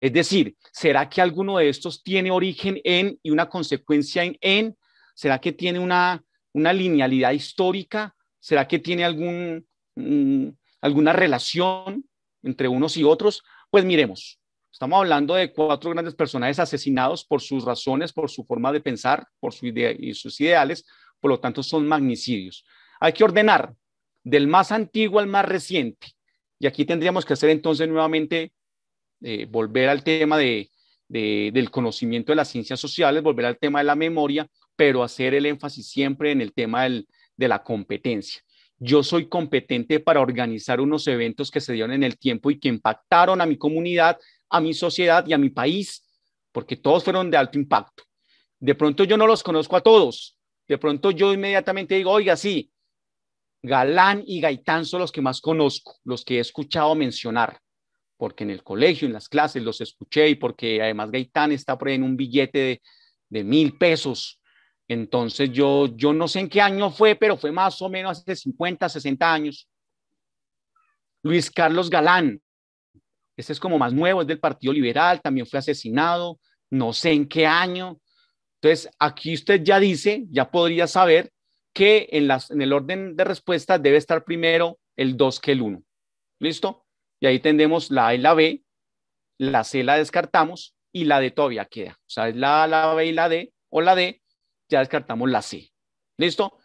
Es decir, ¿será que alguno de estos tiene origen en y una consecuencia en? en? ¿Será que tiene una, linealidad histórica? ¿Será que tiene algún, mm, alguna relación entre unos y otros? Pues miremos, estamos hablando de cuatro grandes personajes asesinados por sus razones, por su forma de pensar, por su idea y sus ideales, por lo tanto son magnicidios. Hay que ordenar del más antiguo al más reciente. Y aquí tendríamos que hacer entonces nuevamente, eh, volver al tema del conocimiento de las ciencias sociales, volver al tema de la memoria, pero hacer el énfasis siempre en el tema de la competencia. Yo soy competente para organizar unos eventos que se dieron en el tiempo y que impactaron a mi comunidad, a mi sociedad y a mi país, porque todos fueron de alto impacto. De pronto yo no los conozco a todos. De pronto yo inmediatamente digo, oiga, sí, Galán y Gaitán son los que más conozco, los que he escuchado mencionar, porque en el colegio, en las clases los escuché y porque además Gaitán está por ahí en un billete de, mil pesos. Entonces yo, yo no sé en qué año fue, pero fue más o menos hace 50, 60 años. Luis Carlos Galán, este es como más nuevo, es del Partido Liberal, también fue asesinado, no sé en qué año. Entonces aquí usted ya dice, ya podría saber que en, las, en el orden de respuesta debe estar primero el 2 que el 1. ¿Listo? Y ahí tendremos la A y la B, la C la descartamos y la D todavía queda. O sea, es la A, la B y la D, o la D, ya descartamos la C. ¿Listo?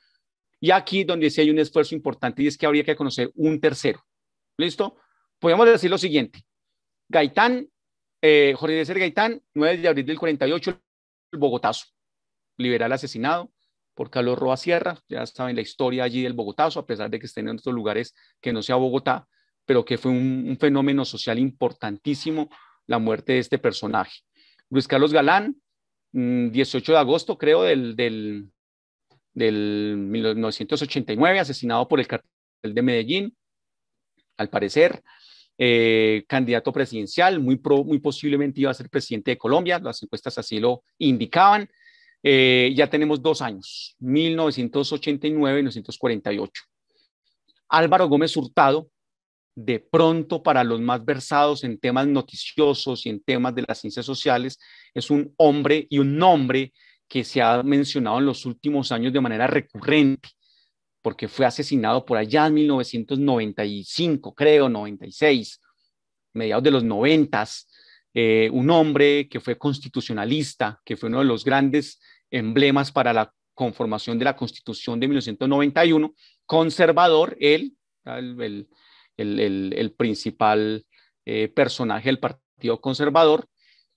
Y aquí donde sí hay un esfuerzo importante y es que habría que conocer un tercero. ¿Listo? Podemos decir lo siguiente. Gaitán, eh, Jorge Ser Gaitán, 9 de abril del 48, el Bogotazo, liberal asesinado por Carlos Roa Sierra, ya saben la historia allí del Bogotazo, a pesar de que estén en otros lugares que no sea Bogotá, pero que fue un, fenómeno social importantísimo la muerte de este personaje. Luis Carlos Galán, 18 mm, de agosto, creo, del, del, 1989, asesinado por el cartel de Medellín, al parecer. Eh, candidato presidencial, muy, muy posiblemente iba a ser presidente de Colombia, las encuestas así lo indicaban. Eh, ya tenemos dos años, 1989 y 1948. Álvaro Gómez Hurtado, de pronto para los más versados en temas noticiosos y en temas de las ciencias sociales, es un hombre y un nombre que se ha mencionado en los últimos años de manera recurrente, porque fue asesinado por allá en 1995, creo, 96, mediados de los 90, eh, un hombre que fue constitucionalista, que fue uno de los grandes emblemas para la conformación de la Constitución de 1991, conservador, él, el, el, principal eh, personaje del Partido Conservador,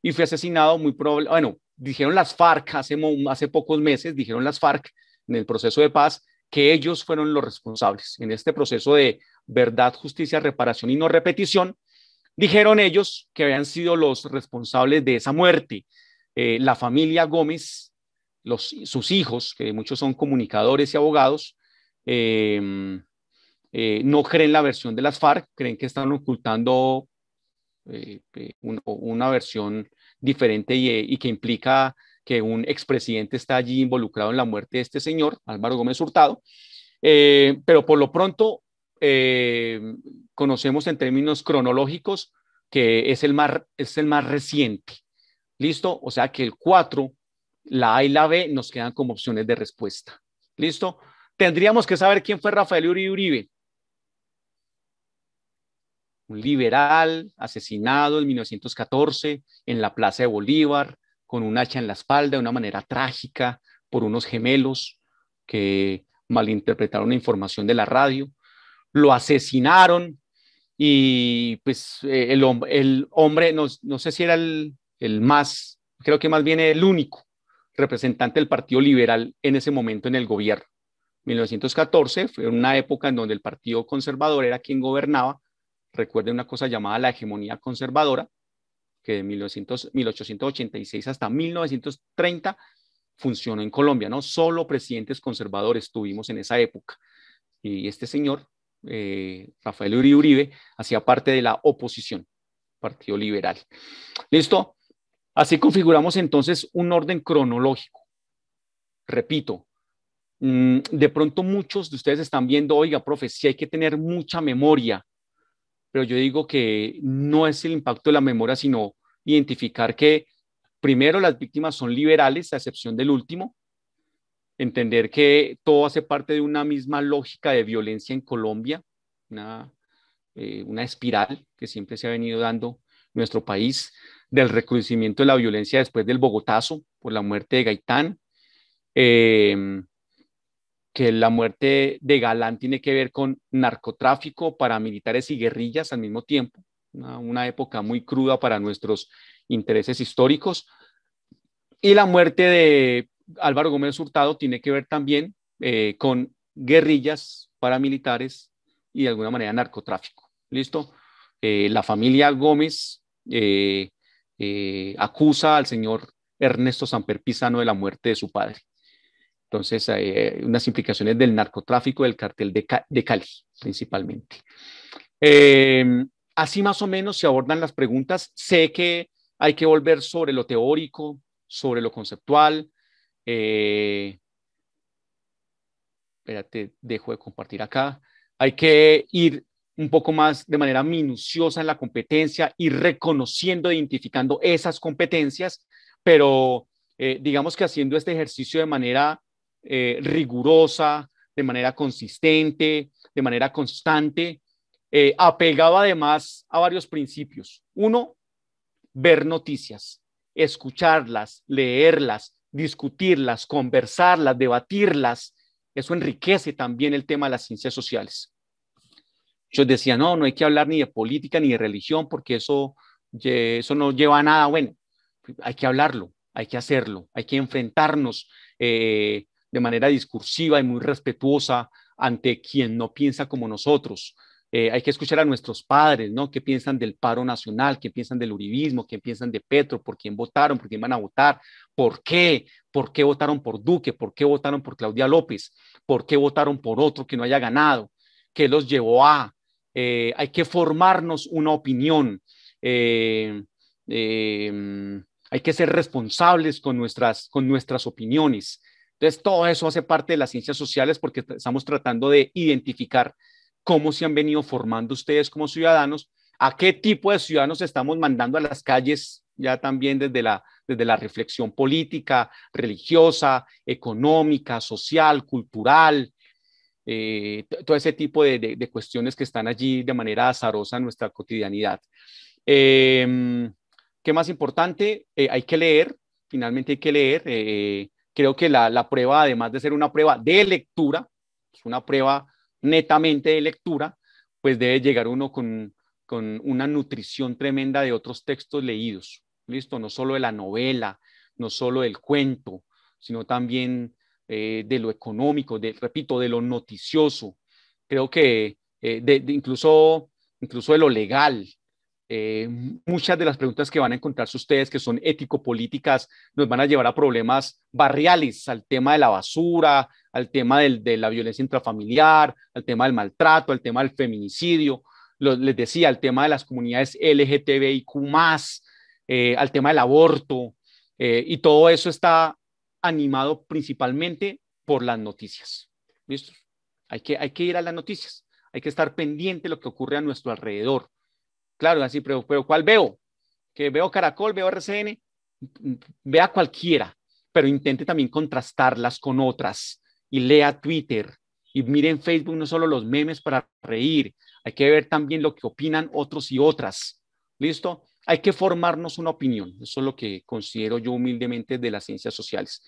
y fue asesinado muy probable, bueno, dijeron las FARC hace, hace pocos meses, dijeron las FARC en el proceso de paz, que ellos fueron los responsables en este proceso de verdad, justicia, reparación y no repetición, dijeron ellos que habían sido los responsables de esa muerte. Eh, la familia Gómez sus hijos, que muchos son comunicadores y abogados, em, eh, no creen la versión de las FARC, creen que están ocultando eh, eh, una versión diferente y, que implica que un expresidente está allí involucrado en la muerte de este señor, Álvaro Gómez Hurtado. pero por lo pronto, conocemos en términos cronológicos que es el, más, es el más reciente. ¿Listo? O sea que el 4 la A y la B nos quedan como opciones de respuesta. ¿Listo? Tendríamos que saber quién fue Rafael Uribe Uribe. Un liberal asesinado en 1914 en la Plaza de Bolívar, con un hacha en la espalda de una manera trágica por unos gemelos que malinterpretaron la información de la radio. Lo asesinaron y pues eh, el, el hombre, no, sé si era el, el más, creo que más bien el único representante del Partido Liberal en ese momento en el gobierno. 1914 fue una época en donde el Partido Conservador era quien gobernaba. Recuerden una cosa llamada la hegemonía conservadora, que de 1886 hasta 1930 funcionó en Colombia, ¿no? Solo presidentes conservadores tuvimos en esa época. Y este señor, eh, Rafael Uribe, hacía parte de la oposición, Partido Liberal. ¿Listo? Así configuramos entonces un orden cronológico. Repito, mm, de pronto muchos de ustedes están viendo, oiga, profe, sí hay que tener mucha memoria, pero yo digo que no es el impacto de la memoria, sino identificar que primero las víctimas son liberales, a excepción del último, entender que todo hace parte de una misma lógica de violencia en Colombia, una, eh, una espiral que siempre se ha venido dando nuestro país, del recrudecimiento de la violencia después del Bogotazo por la muerte de Gaitán, em, que la muerte de Galán tiene que ver con narcotráfico, paramilitares y guerrillas al mismo tiempo, una, época muy cruda para nuestros intereses históricos. Y la muerte de Álvaro Gómez Hurtado tiene que ver también eh, con guerrillas paramilitares y de alguna manera narcotráfico. ¿Listo? Eh, la familia Gómez eh, eh, acusa al señor Ernesto Samper Pizano de la muerte de su padre. Entonces, eh, unas implicaciones del narcotráfico del cartel de, Cali, principalmente. Eh, así más o menos se abordan las preguntas. Sé que hay que volver sobre lo teórico, sobre lo conceptual. espérate, dejo de compartir acá. Hay que ir un poco más de manera minuciosa en la competencia, y reconociendo, identificando esas competencias, pero eh, digamos que haciendo este ejercicio de manera eh, rigurosa, de manera consistente, de manera constante, eh, apegado además a varios principios. Uno, ver noticias, escucharlas, leerlas, discutirlas, conversarlas, debatirlas. Eso enriquece también el tema de las ciencias sociales yo decía, no, no hay que hablar ni de política ni de religión porque eso, eso no lleva a nada bueno. Hay que hablarlo, hay que hacerlo, hay que enfrentarnos eh, de manera discursiva y muy respetuosa ante quien no piensa como nosotros. Eh, hay que escuchar a nuestros padres, ¿no? ¿Qué piensan del paro nacional? ¿Qué piensan del uribismo? ¿Qué piensan de Petro? ¿Por quién votaron? ¿Por quién van a votar? ¿Por qué? ¿Por qué votaron por Duque? ¿Por qué votaron por Claudia López? ¿Por qué votaron por otro que no haya ganado? ¿Qué los llevó a? Eh, hay que formarnos una opinión, eh, eh, hay que ser responsables con nuestras, con nuestras opiniones. Entonces, todo eso hace parte de las ciencias sociales porque estamos tratando de identificar cómo se han venido formando ustedes como ciudadanos, a qué tipo de ciudadanos estamos mandando a las calles ya también desde desde la reflexión política, religiosa, económica, social, cultural, eh, todo ese tipo de, cuestiones que están allí de manera azarosa en nuestra cotidianidad. Em, ¿Qué más importante? Eh, hay que leer, finalmente hay que leer. Eh, creo que la, la, prueba, además de ser una prueba de lectura, es una prueba netamente de lectura, pues debe llegar uno con, con una nutrición tremenda de otros textos leídos, ¿listo? No solo de la novela, no solo del cuento, sino también eh, de lo económico, de, repito, de lo noticioso, creo que eh, de, incluso, incluso de lo legal. Eh, muchas de las preguntas que van a encontrarse ustedes que son ético-políticas nos van a llevar a problemas barriales, al tema de la basura, al tema de la violencia intrafamiliar, al tema del maltrato, al tema del feminicidio, les decía, al tema de las comunidades LGTBIQ, al tema del aborto, y todo eso está animado principalmente por las noticias. ¿Listo? Hay que, hay que ir a las noticias, hay que estar pendiente de lo que ocurre a nuestro alrededor. Claro, así, pero, pero ¿cuál veo? Que veo Caracol, veo RCN, vea cualquiera, pero intente también contrastarlas con otras y lea Twitter y mire en Facebook no solo los memes para reír, hay que ver también lo que opinan otros y otras. ¿Listo? hay que formarnos una opinión. Eso es lo que considero yo humildemente de las ciencias sociales.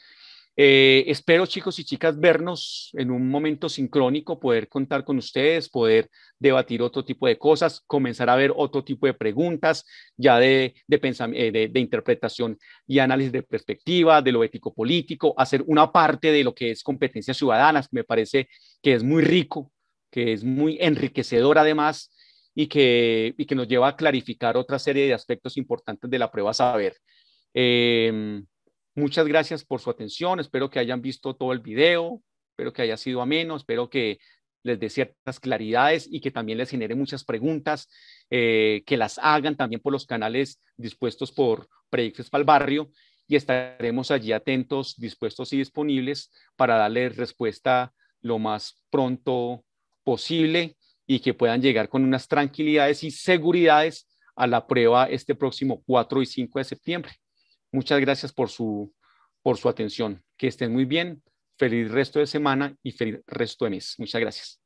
Eh, espero, chicos y chicas, vernos en un momento sincrónico, poder contar con ustedes, poder debatir otro tipo de cosas, comenzar a ver otro tipo de preguntas ya de, de, eh, de, interpretación y análisis de perspectiva, de lo ético-político, hacer una parte de lo que es competencias ciudadanas, me parece que es muy rico, que es muy enriquecedor además, y que, nos lleva a clarificar otra serie de aspectos importantes de la prueba saber. Em, muchas gracias por su atención, espero que hayan visto todo el video, espero que haya sido ameno, espero que les dé ciertas claridades y que también les genere muchas preguntas, eh, que las hagan también por los canales dispuestos por Proyectos para el Barrio y estaremos allí atentos, dispuestos y disponibles para darles respuesta lo más pronto posible y que puedan llegar con unas tranquilidades y seguridades a la prueba este próximo 4 y 5 de septiembre. Muchas gracias por su, por su atención. Que estén muy bien. Feliz resto de semana y feliz resto de mes. Muchas gracias.